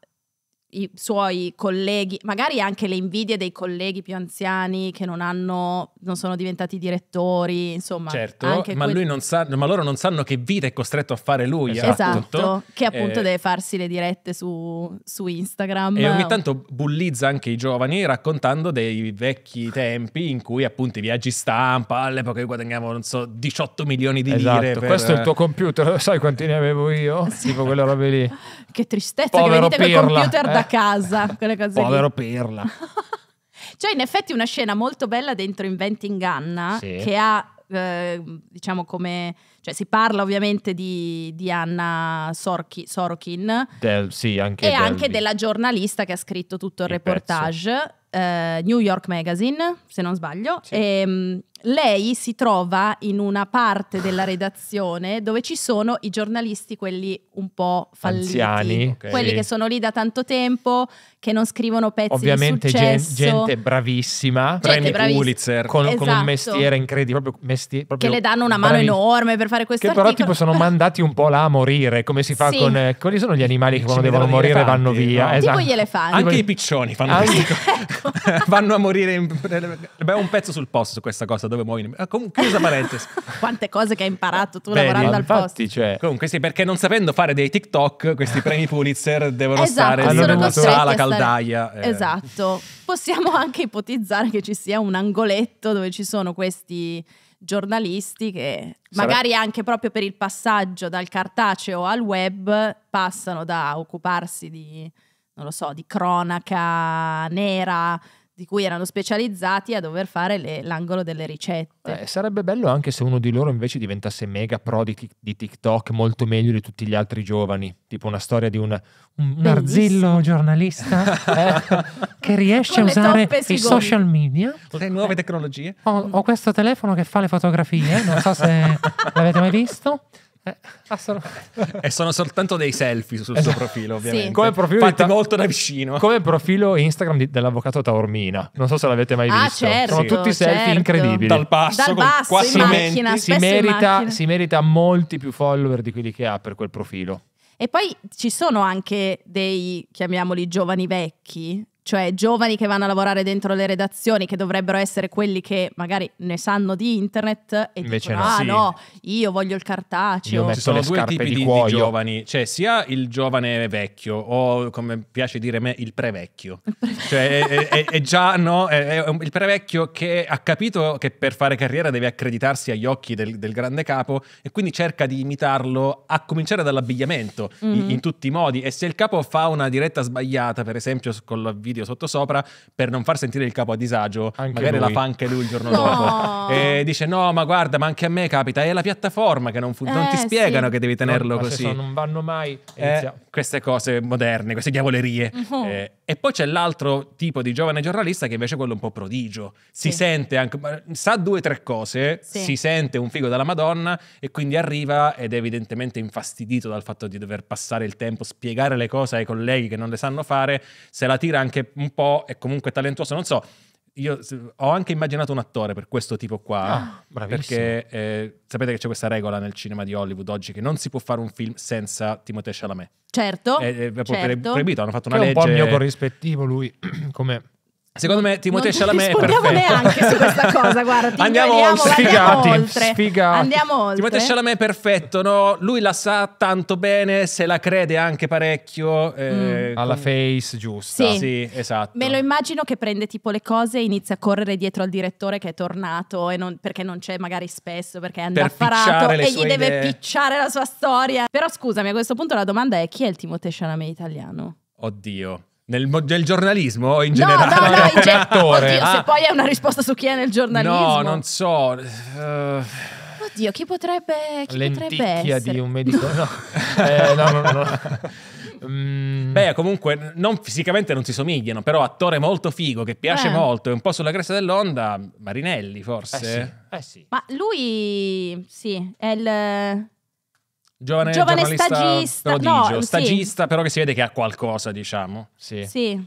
i suoi colleghi, magari anche le invidie dei colleghi più anziani che non hanno, non sono diventati direttori, insomma. Certo, ma, lui non sa, ma, loro non sanno che vita è costretto a fare lui. Esatto, appunto. che appunto eh, deve farsi le dirette su, su, Instagram. E ogni tanto bullizza anche i giovani raccontando dei vecchi tempi in cui appunto i viaggi stampa, all'epoca io guadagnavo, non so, 18 milioni di esatto, lire. Per... Questo è il tuo computer, sai quanti ne avevo io? [LAUGHS] Sì. Tipo quella roba lì. che tristezza Povero che venite Pirla. col computer da eh, casa, quelle cose Povero lì. Perla. [LAUGHS] cioè, in effetti, una scena molto bella dentro Inventing Anna sì. che ha. Eh, diciamo come cioè si parla ovviamente di, di Anna Sorki, Sorokin Del, sì, anche e Delby. anche della giornalista che ha scritto tutto il, il reportage pezzo eh, New York Magazine, se non sbaglio, sì. e ehm, mh, lei si trova in una parte della [LAUGHS] redazione dove ci sono i giornalisti, quelli un po' falliti, Anziani, okay. quelli sì. che sono lì da tanto tempo, che non scrivono pezzi Ovviamente di successo. Ovviamente gente bravissima, gente braviss- Pulitzer, con, esatto. con, un esatto. mestiere incredibile, proprio mestiere, proprio che le danno una bravi- mano enorme per fare questo Che però tipo sono mandati un po' là a morire, come si fa sì. con... Eh, quali sono gli animali che quando devono morire elefanti, vanno via? No? Esatto. Tipo gli elefanti. Anche i piccioni fanno questo. [LAUGHS] [LAUGHS] Vanno a morire. In... Abbiamo un pezzo sul post su questa cosa dove muoiono. Ah, comunque, chiusa parentesi. [LAUGHS] Quante cose che hai imparato tu Bene, lavorando al post. Cioè... Comunque, sì, perché non sapendo fare dei TikTok, questi premi Pulitzer devono esatto, stare nella una sala caldaia. Stare... Eh. Esatto. Possiamo anche ipotizzare che ci sia un angoletto dove ci sono questi giornalisti che magari Sare... anche proprio per il passaggio dal cartaceo al web passano da occuparsi di non lo so, di cronaca nera di cui erano specializzati a dover fare l'angolo delle ricette. Eh, sarebbe bello anche se uno di loro invece diventasse mega pro di, di, TikTok molto meglio di tutti gli altri giovani, tipo una storia di una, un, un arzillo giornalista [LAUGHS] eh, che riesce Con a usare i social media. Le nuove tecnologie. Ho, ho questo telefono che fa le fotografie, non so se [LAUGHS] l'avete mai visto eh, e sono soltanto dei selfie sul suo esatto. profilo, ovviamente. Sì. Come profilo Fatti ta- molto da vicino. Come profilo Instagram di, dell'avvocato Taormina. Non so se l'avete mai ah, visto. Certo, sono tutti certo. selfie incredibili. Dal basso, Dal basso con in macchina, si, merita, si merita molti più follower di quelli che ha per quel profilo. E poi ci sono anche dei, chiamiamoli giovani vecchi, cioè giovani che vanno a lavorare dentro le redazioni, che dovrebbero essere quelli che magari ne sanno di internet e Invece dicono, ah, no. ah sì. no, io voglio il cartaceo. Ci sono due tipi di, di, di, giovani, cioè sia il giovane vecchio o come piace dire a me il prevecchio, cioè è, è, è, già no, è, il prevecchio che ha capito che per fare carriera deve accreditarsi agli occhi del, del grande capo e quindi cerca di imitarlo a cominciare dall'abbigliamento mm mm-hmm. in, in, tutti i modi e se il capo fa una diretta sbagliata per esempio con la video sottosopra per non far sentire il capo a disagio, anche magari lui. la fa anche lui il giorno no. dopo. E dice: No, ma guarda, ma anche a me capita, è la piattaforma che non, fu- eh, non ti eh, spiegano sì. che devi tenerlo no, così. Non vanno mai. Eh, queste cose moderne, queste diavolerie. Uh-huh. Eh, e poi c'è l'altro tipo di giovane giornalista che invece è quello un po' prodigio. Si sì. sente anche, sa due o tre cose, sì. si sente un figo della Madonna e quindi arriva ed è evidentemente infastidito dal fatto di dover passare il tempo, a spiegare le cose ai colleghi che non le sanno fare, se la tira anche un po', è comunque talentuoso, non so io ho anche immaginato un attore per questo tipo qua, ah, perché eh, sapete che c'è questa regola nel cinema di Hollywood oggi che non si può fare un film senza Timothée Chalamet. Certo, è, eh, è eh, certo. proibito, hanno fatto una che legge... È un po' il mio corrispettivo lui, [CLEARS THROAT] come Secondo me Timothée Chalamet è perfetto. Non neanche su questa cosa, guarda. Andiamo, oltre, sfigati, andiamo oltre. Sfigati. Andiamo oltre. Timothée Chalamet è perfetto, no? Lui la sa tanto bene, se la crede anche parecchio. Eh, mm. Alla face giusta. Sì. sì. esatto. Me lo immagino che prende tipo le cose e inizia a correre dietro al direttore che è tornato non, perché non c'è magari spesso, perché è andaffarato e gli deve idee. picciare la sua storia. Però scusami, a questo punto la domanda è chi è il Timoteo Chalamet italiano? Oddio. Nel, nel, giornalismo in generale? No, no, no, in cioè, attore. Oddio, ah. se poi è una risposta su chi è nel giornalismo. No, non so. Uh... Oddio, chi potrebbe, chi potrebbe essere? di un medico? No, eh, no, no, no. [LAUGHS] Mm. Beh, comunque, non, fisicamente non si somigliano, però attore molto figo, che piace Beh. molto, è un po' sulla cresta dell'onda, Marinelli forse. Eh sì. Eh sì. Ma lui, sì, è il... Giovane, Giovane stagista, prodigio, no, stagista sì. però che si vede che ha qualcosa, diciamo. Sì. sì.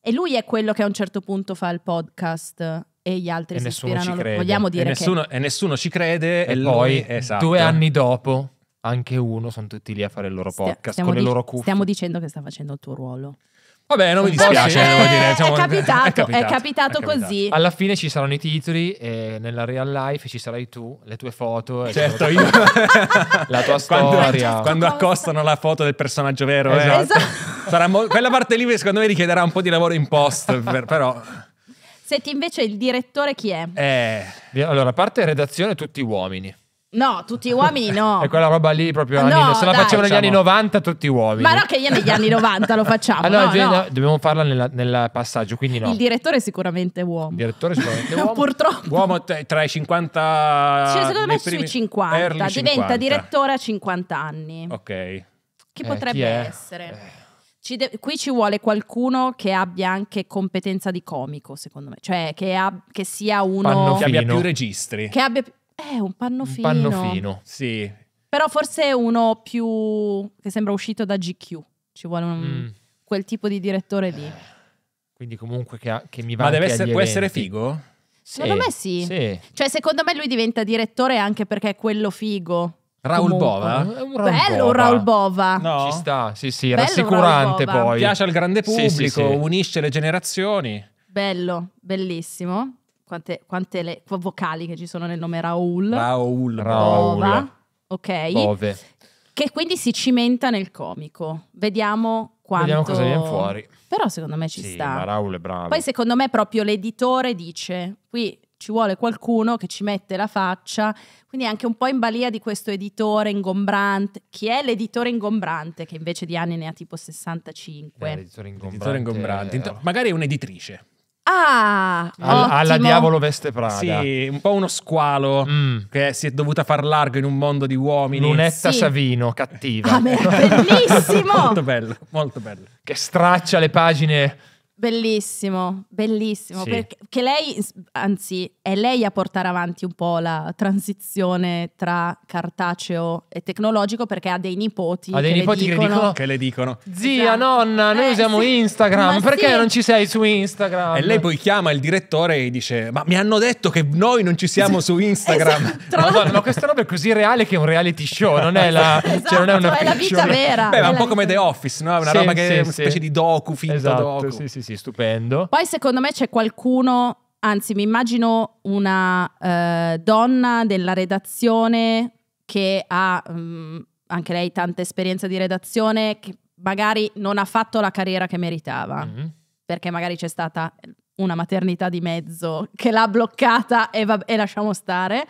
E lui è quello che a un certo punto fa il podcast e gli altri e si ispirano. Lo vogliamo dire e nessuno, che... e nessuno ci crede e, e poi, esatto. due anni dopo, anche uno, sono tutti lì a fare il loro podcast Stia, con le loro cuffie. Stiamo dicendo che sta facendo il tuo ruolo. Vabbè, non mi dispiace. Eh, dire. Diciamo, è, capitato, [LAUGHS] è, capitato, è, capitato, così. Alla fine ci saranno i titoli e nella real life ci sarai tu, le tue foto. Certo, io. la tua [LAUGHS] storia. [LAUGHS] Quando, accostano la foto del personaggio vero. Eh. Esatto. Eh. Sarà mo- quella parte lì secondo me richiederà un po' di lavoro in post, per, però... Senti, invece il direttore chi è? Eh, allora, parte redazione, tutti uomini. No, tutti uomini no. [LAUGHS] E quella roba lì proprio no, anni, se la dai, facciamo negli diciamo. anni 90 tutti uomini. Ma no che negli anni 90 lo facciamo. Allora ah, no, no. dobbiamo farla nel passaggio, quindi no. Il direttore è sicuramente uomo. Il direttore è sicuramente [LAUGHS] uomo. Purtroppo. Uomo tra i 50 cioè, secondo me sui 50, 50, diventa direttore a 50 anni. Ok. Chi eh, potrebbe chi essere? Ci de- qui ci vuole qualcuno che abbia anche competenza di comico, secondo me, cioè che, ab- che sia uno Pannofino. che abbia più registri. Che abbia Più- eh, un panno fino. Un panno fino, sì. Però forse uno più... che sembra uscito da GQ. Ci vuole un... mm. quel tipo di direttore lì. Eh, quindi comunque che, ha, che mi va... Ma deve essere, può eventi. essere figo? Secondo me sì. sì. Cioè, secondo me lui diventa direttore anche perché è quello figo. Raul Comunque. Bova? È un Raul Bello Bova. Raul Bova. No. Ci sta, sì, sì, Bello rassicurante poi. Piace al grande pubblico, sì, sì, sì. unisce le generazioni. Bello, bellissimo quante, quante le vocali che ci sono nel nome Raul. Raul. Raul. ok. Bove. Che quindi si cimenta nel comico. Vediamo quanto... Vediamo cosa viene fuori. Però secondo me ci sì, sta. Raul è bravo. Poi secondo me proprio l'editore dice, qui ci vuole qualcuno che ci mette la faccia, quindi anche un po' in balia di questo editore ingombrante. Chi è l'editore ingombrante che invece di anni ne ha tipo 65? Eh, l'editore ingombrante. L'editore ingombrante. Magari è un'editrice. Ah, All- alla diavolo veste Prada. Sì, un po' uno squalo mm. che si è dovuta far largo in un mondo di uomini. Lunetta sì. Savino, cattiva. Ah, bellissimo! [LAUGHS] molto bello, molto bello. Che straccia le pagine. Bellissimo, bellissimo. Sì. Perché lei, anzi, è lei a portare avanti un po' la transizione tra cartaceo e tecnologico perché ha dei nipoti, ha dei che, nipoti le dicono, che, le dicono zia, esatto. nonna, noi eh, usiamo sì. Instagram, ma perché sì. non ci sei su Instagram? E lei poi chiama il direttore e dice ma mi hanno detto che noi non ci siamo sì. su Instagram esatto. ma, ma questa roba è così reale che è un reality show, non è la, esatto, cioè, non è una è la vita vera. Beh, ma un po' come The Office, no? una roba che è una specie di docu, finto esatto, docu. Sì, sì, sì, stupendo. Poi secondo me c'è qualcuno Anzi, mi immagino una eh, donna della redazione che ha mh, mm, anche lei tanta esperienza di redazione, che magari non ha fatto la carriera che meritava, mm-hmm. perché magari c'è stata una maternità di mezzo che l'ha bloccata e, va- e lasciamo stare.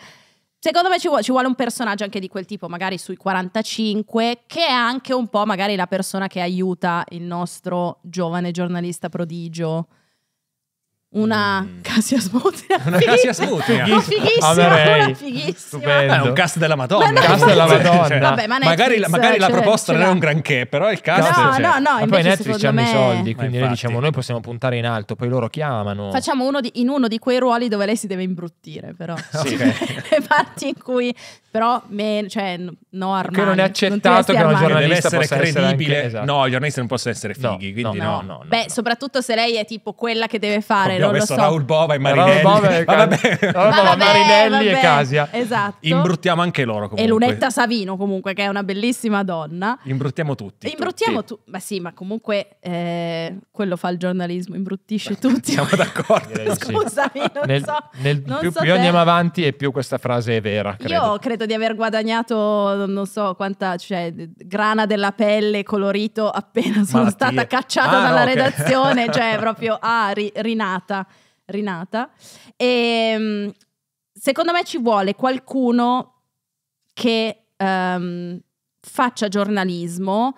Secondo me ci vuole, ci vuole, un personaggio anche di quel tipo, magari sui 45, che è anche un po' magari la persona che aiuta il nostro giovane giornalista prodigio una mm. Cassia Smutria una Cassia Smutria fighissima una fighissima è un cast della Madonna un cast della cioè, Madonna cioè, vabbè, ma magari, la, magari la eh, proposta non è un granché però il cast no cioè. no no ma poi Netflix hanno me... i soldi quindi noi diciamo noi possiamo puntare in alto poi loro chiamano facciamo uno di, in uno di quei ruoli dove lei si deve imbruttire però sì. [LAUGHS] [LAUGHS] le parti in cui però me, cioè, no Armani che non è accettato non che un giornalista deve essere credibile anche, esatto. no i giornalisti non possono essere fighi no, quindi no, no, no beh soprattutto se lei è tipo quella che deve fare ho messo so. Raul Bova e Marinelli. [LAUGHS] Raul Bova e Cal- vabbè. Vabbè, Marinelli vabbè. e Casia. Esatto. Imbruttiamo anche loro comunque. E Lunetta Savino comunque, che è una bellissima donna. Imbruttiamo tutti. Imbruttiamo tutti. Tu- ma sì, ma comunque eh, quello fa il giornalismo, imbruttisce tutti. Siamo [LAUGHS] d'accordo. Scusami, non nel, so. Nel, non più, so più andiamo avanti e più questa frase è vera. Credo. Io credo di aver guadagnato, non so quanta, cioè, grana della pelle colorito appena sono Malattie. stata cacciata ah, dalla no, okay. redazione, cioè [LAUGHS] proprio ah, ri- rinata stata rinata. E ehm, secondo me ci vuole qualcuno che um, faccia giornalismo,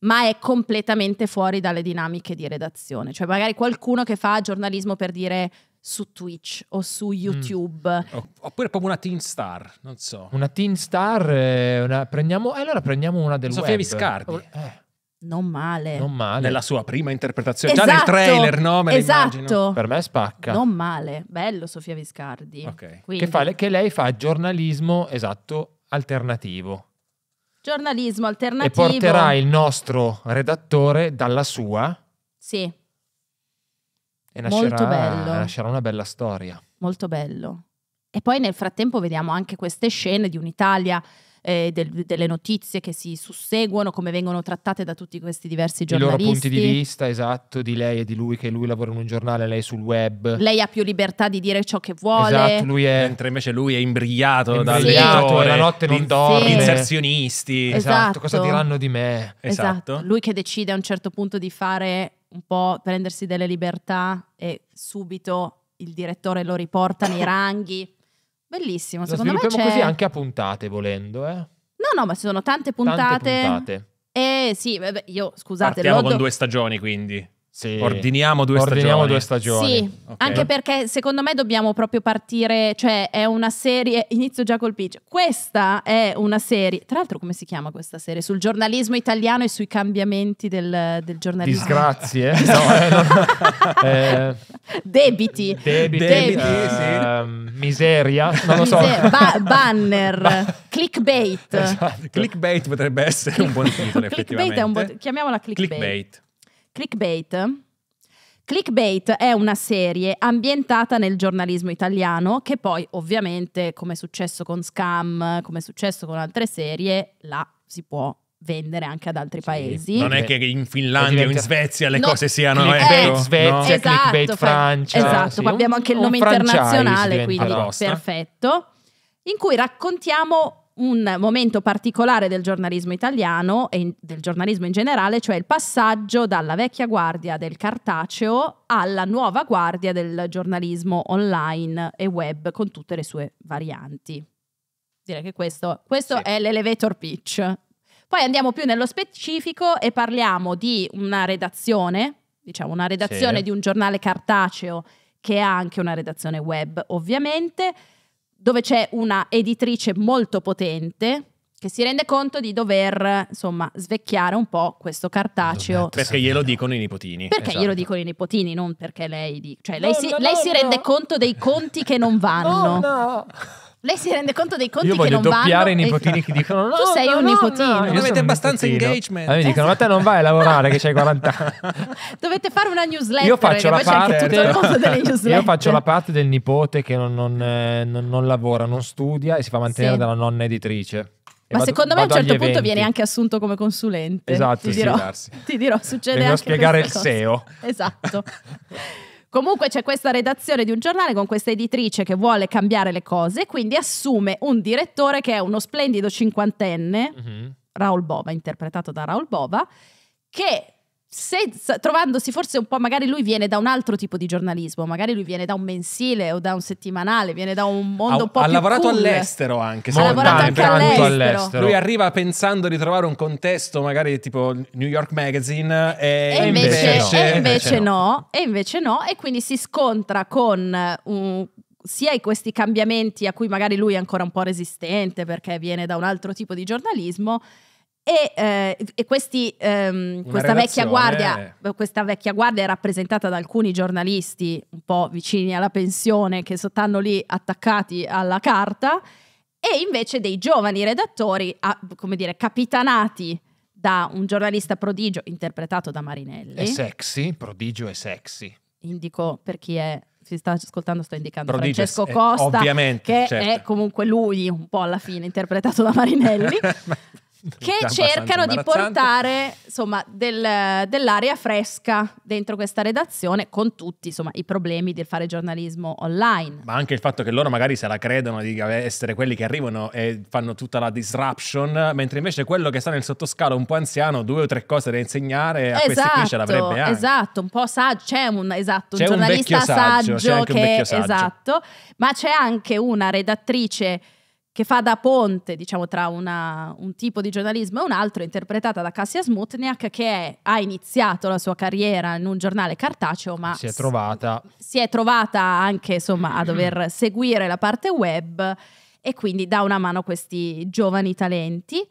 ma è completamente fuori dalle dinamiche di redazione. Cioè magari qualcuno che fa giornalismo per dire su Twitch o su mm. YouTube. Mm. Oppure proprio una teen star, non so. Una teen star, eh, una... prendiamo... Eh, allora prendiamo una del Sofia web. Sofia Viscardi. Eh. Non male. Non male. Nella sua prima interpretazione. Esatto, Già nel esatto, trailer, no? Me esatto. Per me spacca. Non male. Bello Sofia Viscardi. Okay. Che, fa, che lei fa giornalismo, esatto, alternativo. Giornalismo alternativo. E porterà il nostro redattore dalla sua. Sì. E nascerà, Molto bello. nascerà una bella storia. Molto bello. E poi nel frattempo vediamo anche queste scene di un'Italia eh, del, delle notizie che si susseguono, come vengono trattate da tutti questi diversi giornalisti. I loro punti di vista, esatto, di lei e di lui, che lui lavora in un giornale, lei sul web. Lei ha più libertà di dire ciò che vuole. Esatto, lui è... Mentre invece lui è imbrigliato, imbrigliato dal sì. la notte non dorme. Sì. Inserzionisti. Esatto. esatto, cosa diranno di me. Esatto. esatto. Lui che decide a un certo punto di fare un po' prendersi delle libertà e subito il direttore lo riporta nei ranghi. Bellissimo, secondo me. Lo così anche a puntate, volendo, eh? No, no, ma ci sono tante puntate. Tante puntate. Eh sì, beh, io scusate. Partiamo con due stagioni, quindi. Sì. Ordiniamo due Ordiniamo stagioni. Due stagioni. Sì, okay. anche perché secondo me dobbiamo proprio partire, cioè è una serie, inizio già col pitch, questa è una serie, tra l'altro come si chiama questa serie? Sul giornalismo italiano e sui cambiamenti del, del giornalismo. Disgrazie. [LAUGHS] no, eh, no. [LAUGHS] Eh. Debiti. Debiti, Debiti. Uh, [LAUGHS] miseria, non lo so. Miser ba banner, clickbait. Esatto. Clickbait potrebbe essere un buon titolo clickbait È un buon... Chiamiamola clickbait. clickbait. Clickbait. Clickbait è una serie ambientata nel giornalismo italiano che poi ovviamente, come è successo con Scam, come è successo con altre serie, la si può vendere anche ad altri sì, paesi. Non è che in Finlandia o in Svezia le no, cose siano clickbait, eh, Svezia, cioè, esatto, clickbait Francia. Esatto, sì, un, abbiamo anche il nome internazionale, quindi perfetto. In cui raccontiamo un momento particolare del giornalismo italiano e del giornalismo in generale, cioè il passaggio dalla vecchia guardia del cartaceo alla nuova guardia del giornalismo online e web con tutte le sue varianti. Direi che questo, questo sì. è l'elevator pitch. Poi andiamo più nello specifico e parliamo di una redazione, diciamo una redazione sì. di un giornale cartaceo che ha anche una redazione web ovviamente dove c'è una editrice molto potente che si rende conto di dover, insomma, svecchiare un po' questo cartaceo. Perché glielo dicono i nipotini. Perché esatto. glielo dicono i nipotini, non perché lei... Di... Cioè, lei, no, si, no, lei no, si, rende conto dei conti che non [LAUGHS] vanno. no, lei si rende conto dei conti che non vanno. Io voglio doppiare i nipotini che dicono no, Tu sei no, un nipotino. No, avete abbastanza nipotino. engagement. Allora mi dicono ma te non vai a lavorare che c'hai 40 anni. [LAUGHS] Dovete fare una newsletter. Io faccio, la parte, [LAUGHS] Io faccio la parte del nipote che non, non, eh, non, non lavora, non studia e si fa mantenere sì. dalla nonna editrice. Ma vado, secondo me a un certo punto viene anche assunto come consulente. Esatto, ti dirò, sì, [LAUGHS] ti dirò succede Devo anche a spiegare il cosa. SEO. Esatto. Comunque c'è questa redazione di un giornale con questa editrice che vuole cambiare le cose, e quindi assume un direttore che è uno splendido cinquantenne, mm-hmm. Raul Bova, interpretato da Raul Bova, che senza, trovandosi forse un po', magari lui viene da un altro tipo di giornalismo, magari lui viene da un mensile o da un settimanale, viene da un mondo ha, un po' ha più Ha lavorato cool. all'estero anche, ha lavorato anche all'estero. all'estero. Lui arriva pensando di trovare un contesto magari tipo New York Magazine e, e invece, invece, no. E invece no. no, e invece no, e quindi si scontra con un uh, sia questi cambiamenti a cui magari lui è ancora un po' resistente perché viene da un altro tipo di giornalismo e, eh, e questi, ehm, questa, vecchia guardia, questa, vecchia guardia, è rappresentata da alcuni giornalisti un po' vicini alla pensione che stanno lì attaccati alla carta e invece dei giovani redattori, a, come dire, capitanati da un giornalista prodigio interpretato da Marinelli. È sexy, prodigio e sexy. Indico per chi è si sta ascoltando, sto indicando Prodigious, Francesco Costa, eh, che certo. è comunque lui un po' alla fine interpretato da Marinelli. [LAUGHS] che cercano di portare insomma, del, dell'aria fresca dentro questa redazione con tutti insomma, i problemi del fare giornalismo online. Ma anche il fatto che loro magari se la credono di essere quelli che arrivano e fanno tutta la disruption, mentre invece quello che sta nel sottoscalo un po' anziano, due o tre cose da insegnare, a esatto, questi qui ce esatto, l'avrebbe anche. Esatto, un po' saggio, c'è un, esatto, un c'è giornalista un saggio, saggio che, saggio. Esatto, ma c'è anche una redattrice che fa da ponte, diciamo, tra una, un tipo di giornalismo e un altro, interpretata da Cassia Smutniak, che è, ha iniziato la sua carriera in un giornale cartaceo, ma si è trovata, si è trovata anche insomma, a dover seguire la parte web e quindi dà una mano a questi giovani talenti.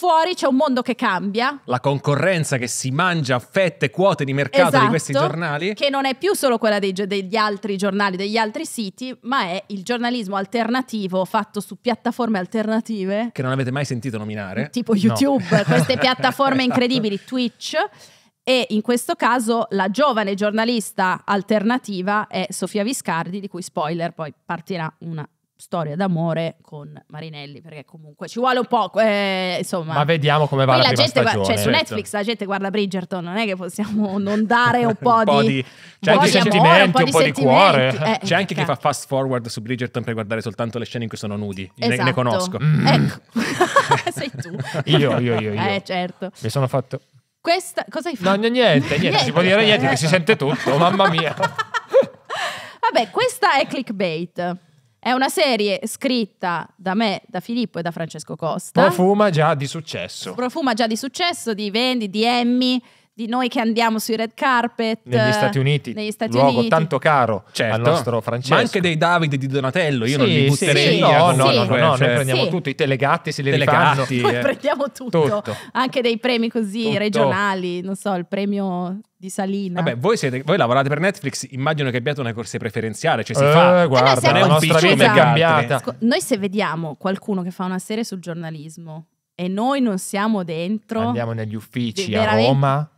Fuori c'è un mondo che cambia. La concorrenza che si mangia fette, quote di mercato esatto, di questi esatto. giornali. Che non è più solo quella dei, degli altri giornali, degli altri siti, ma è il giornalismo alternativo fatto su piattaforme alternative. Che non avete mai sentito nominare. Tipo YouTube, no. [LAUGHS] queste piattaforme esatto. incredibili, Twitch. E in questo caso la giovane giornalista alternativa è Sofia Viscardi, di cui spoiler, poi partirà una storia d'amore con Marinelli perché comunque ci vuole un po' eh, insomma ma vediamo come va Poi la, la gente stagione, cioè, su Netflix la gente guarda Bridgerton non è che possiamo [LAUGHS] non dare un po', di, sentimenti un po' di, cuore eh, c'è anche chi fa fast forward su Bridgerton per guardare soltanto le scene in cui sono nudi esatto. ne, ne, esatto. conosco ecco. mm. ecco [LAUGHS] sei tu io io io, io. eh certo mi sono fatto questa cosa hai fatto? no niente niente, niente si può dire niente che si sente tutto mamma mia [LAUGHS] vabbè questa è clickbait è una serie scritta da me, da Filippo e da Francesco Costa. Profuma già di successo. Profuma già di successo, di Vendi, di Emmy, di noi che andiamo sui red carpet negli eh, Stati Uniti, negli Stati luogo Uniti. tanto caro certo. al nostro Francesco. Ma anche dei Davide di Donatello, io sì, non li butterei sì, No, no, sì. no, no, no cioè, noi prendiamo sì. tutti, i telegatti se li telegatti, rifanno. [LAUGHS] Noi eh. prendiamo tutto. tutto. anche dei premi così tutto. regionali, non so, il premio di Salina. Vabbè, voi, siete, voi, lavorate per Netflix, immagino che abbiate una corsia preferenziale, cioè si eh, fa. Guarda, eh, la nostra vita è esatto. cambiata. noi se vediamo qualcuno che fa una serie sul giornalismo e noi non siamo dentro... Andiamo negli uffici a Roma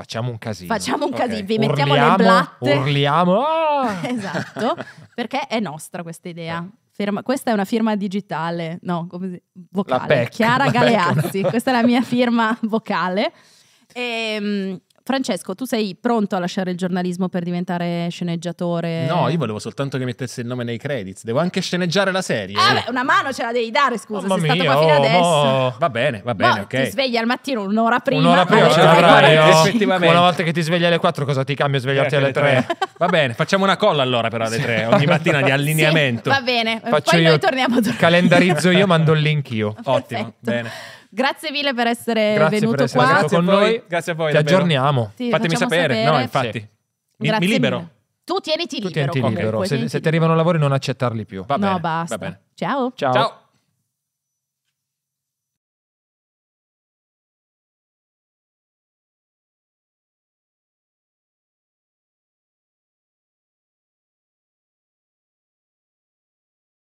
Facciamo un casino. Facciamo un casino, vi mettiamo urliamo, le blatte. Urliamo. Ah! [LAUGHS] esatto, perché è nostra questa idea. Eh. Firma, questa è una firma digitale, no, come, vocale. Chiara Galeazzi, questa è la mia firma vocale. E, ehm, Francesco, tu sei pronto a lasciare il giornalismo per diventare sceneggiatore? No, io volevo soltanto che mettesse il nome nei credits. Devo anche sceneggiare la serie. Ah, beh, una mano ce la devi dare, scusa, oh, sei stato mia, qua fino oh, adesso. Oh. Va bene, va bene, ma ok. Ti svegli al mattino un'ora prima. Un'ora prima ce l'avrai, oh. effettivamente. Una volta che ti svegli alle 4 cosa ti cambia svegliarti alle 3? [LAUGHS] va bene, facciamo una colla allora però alle 3, ogni mattina di allineamento. Sì, va bene, Faccio poi io, noi torniamo. Calendarizzo io, mando il link io. Ottimo, bene. Grazie mille per essere grazie venuto per essere qua. Grazie con noi. Grazie a voi. Ti davvero. aggiorniamo. Sì, Fatemi sapere. sapere. No, infatti. Sì. Mi, mi, libero. Mille. Tu tieniti libero. Tu tieniti libero. se, tieniti se ti arrivano lavori non accettarli più. Va no, bene. basta. Va bene. Ciao. Ciao. Ciao.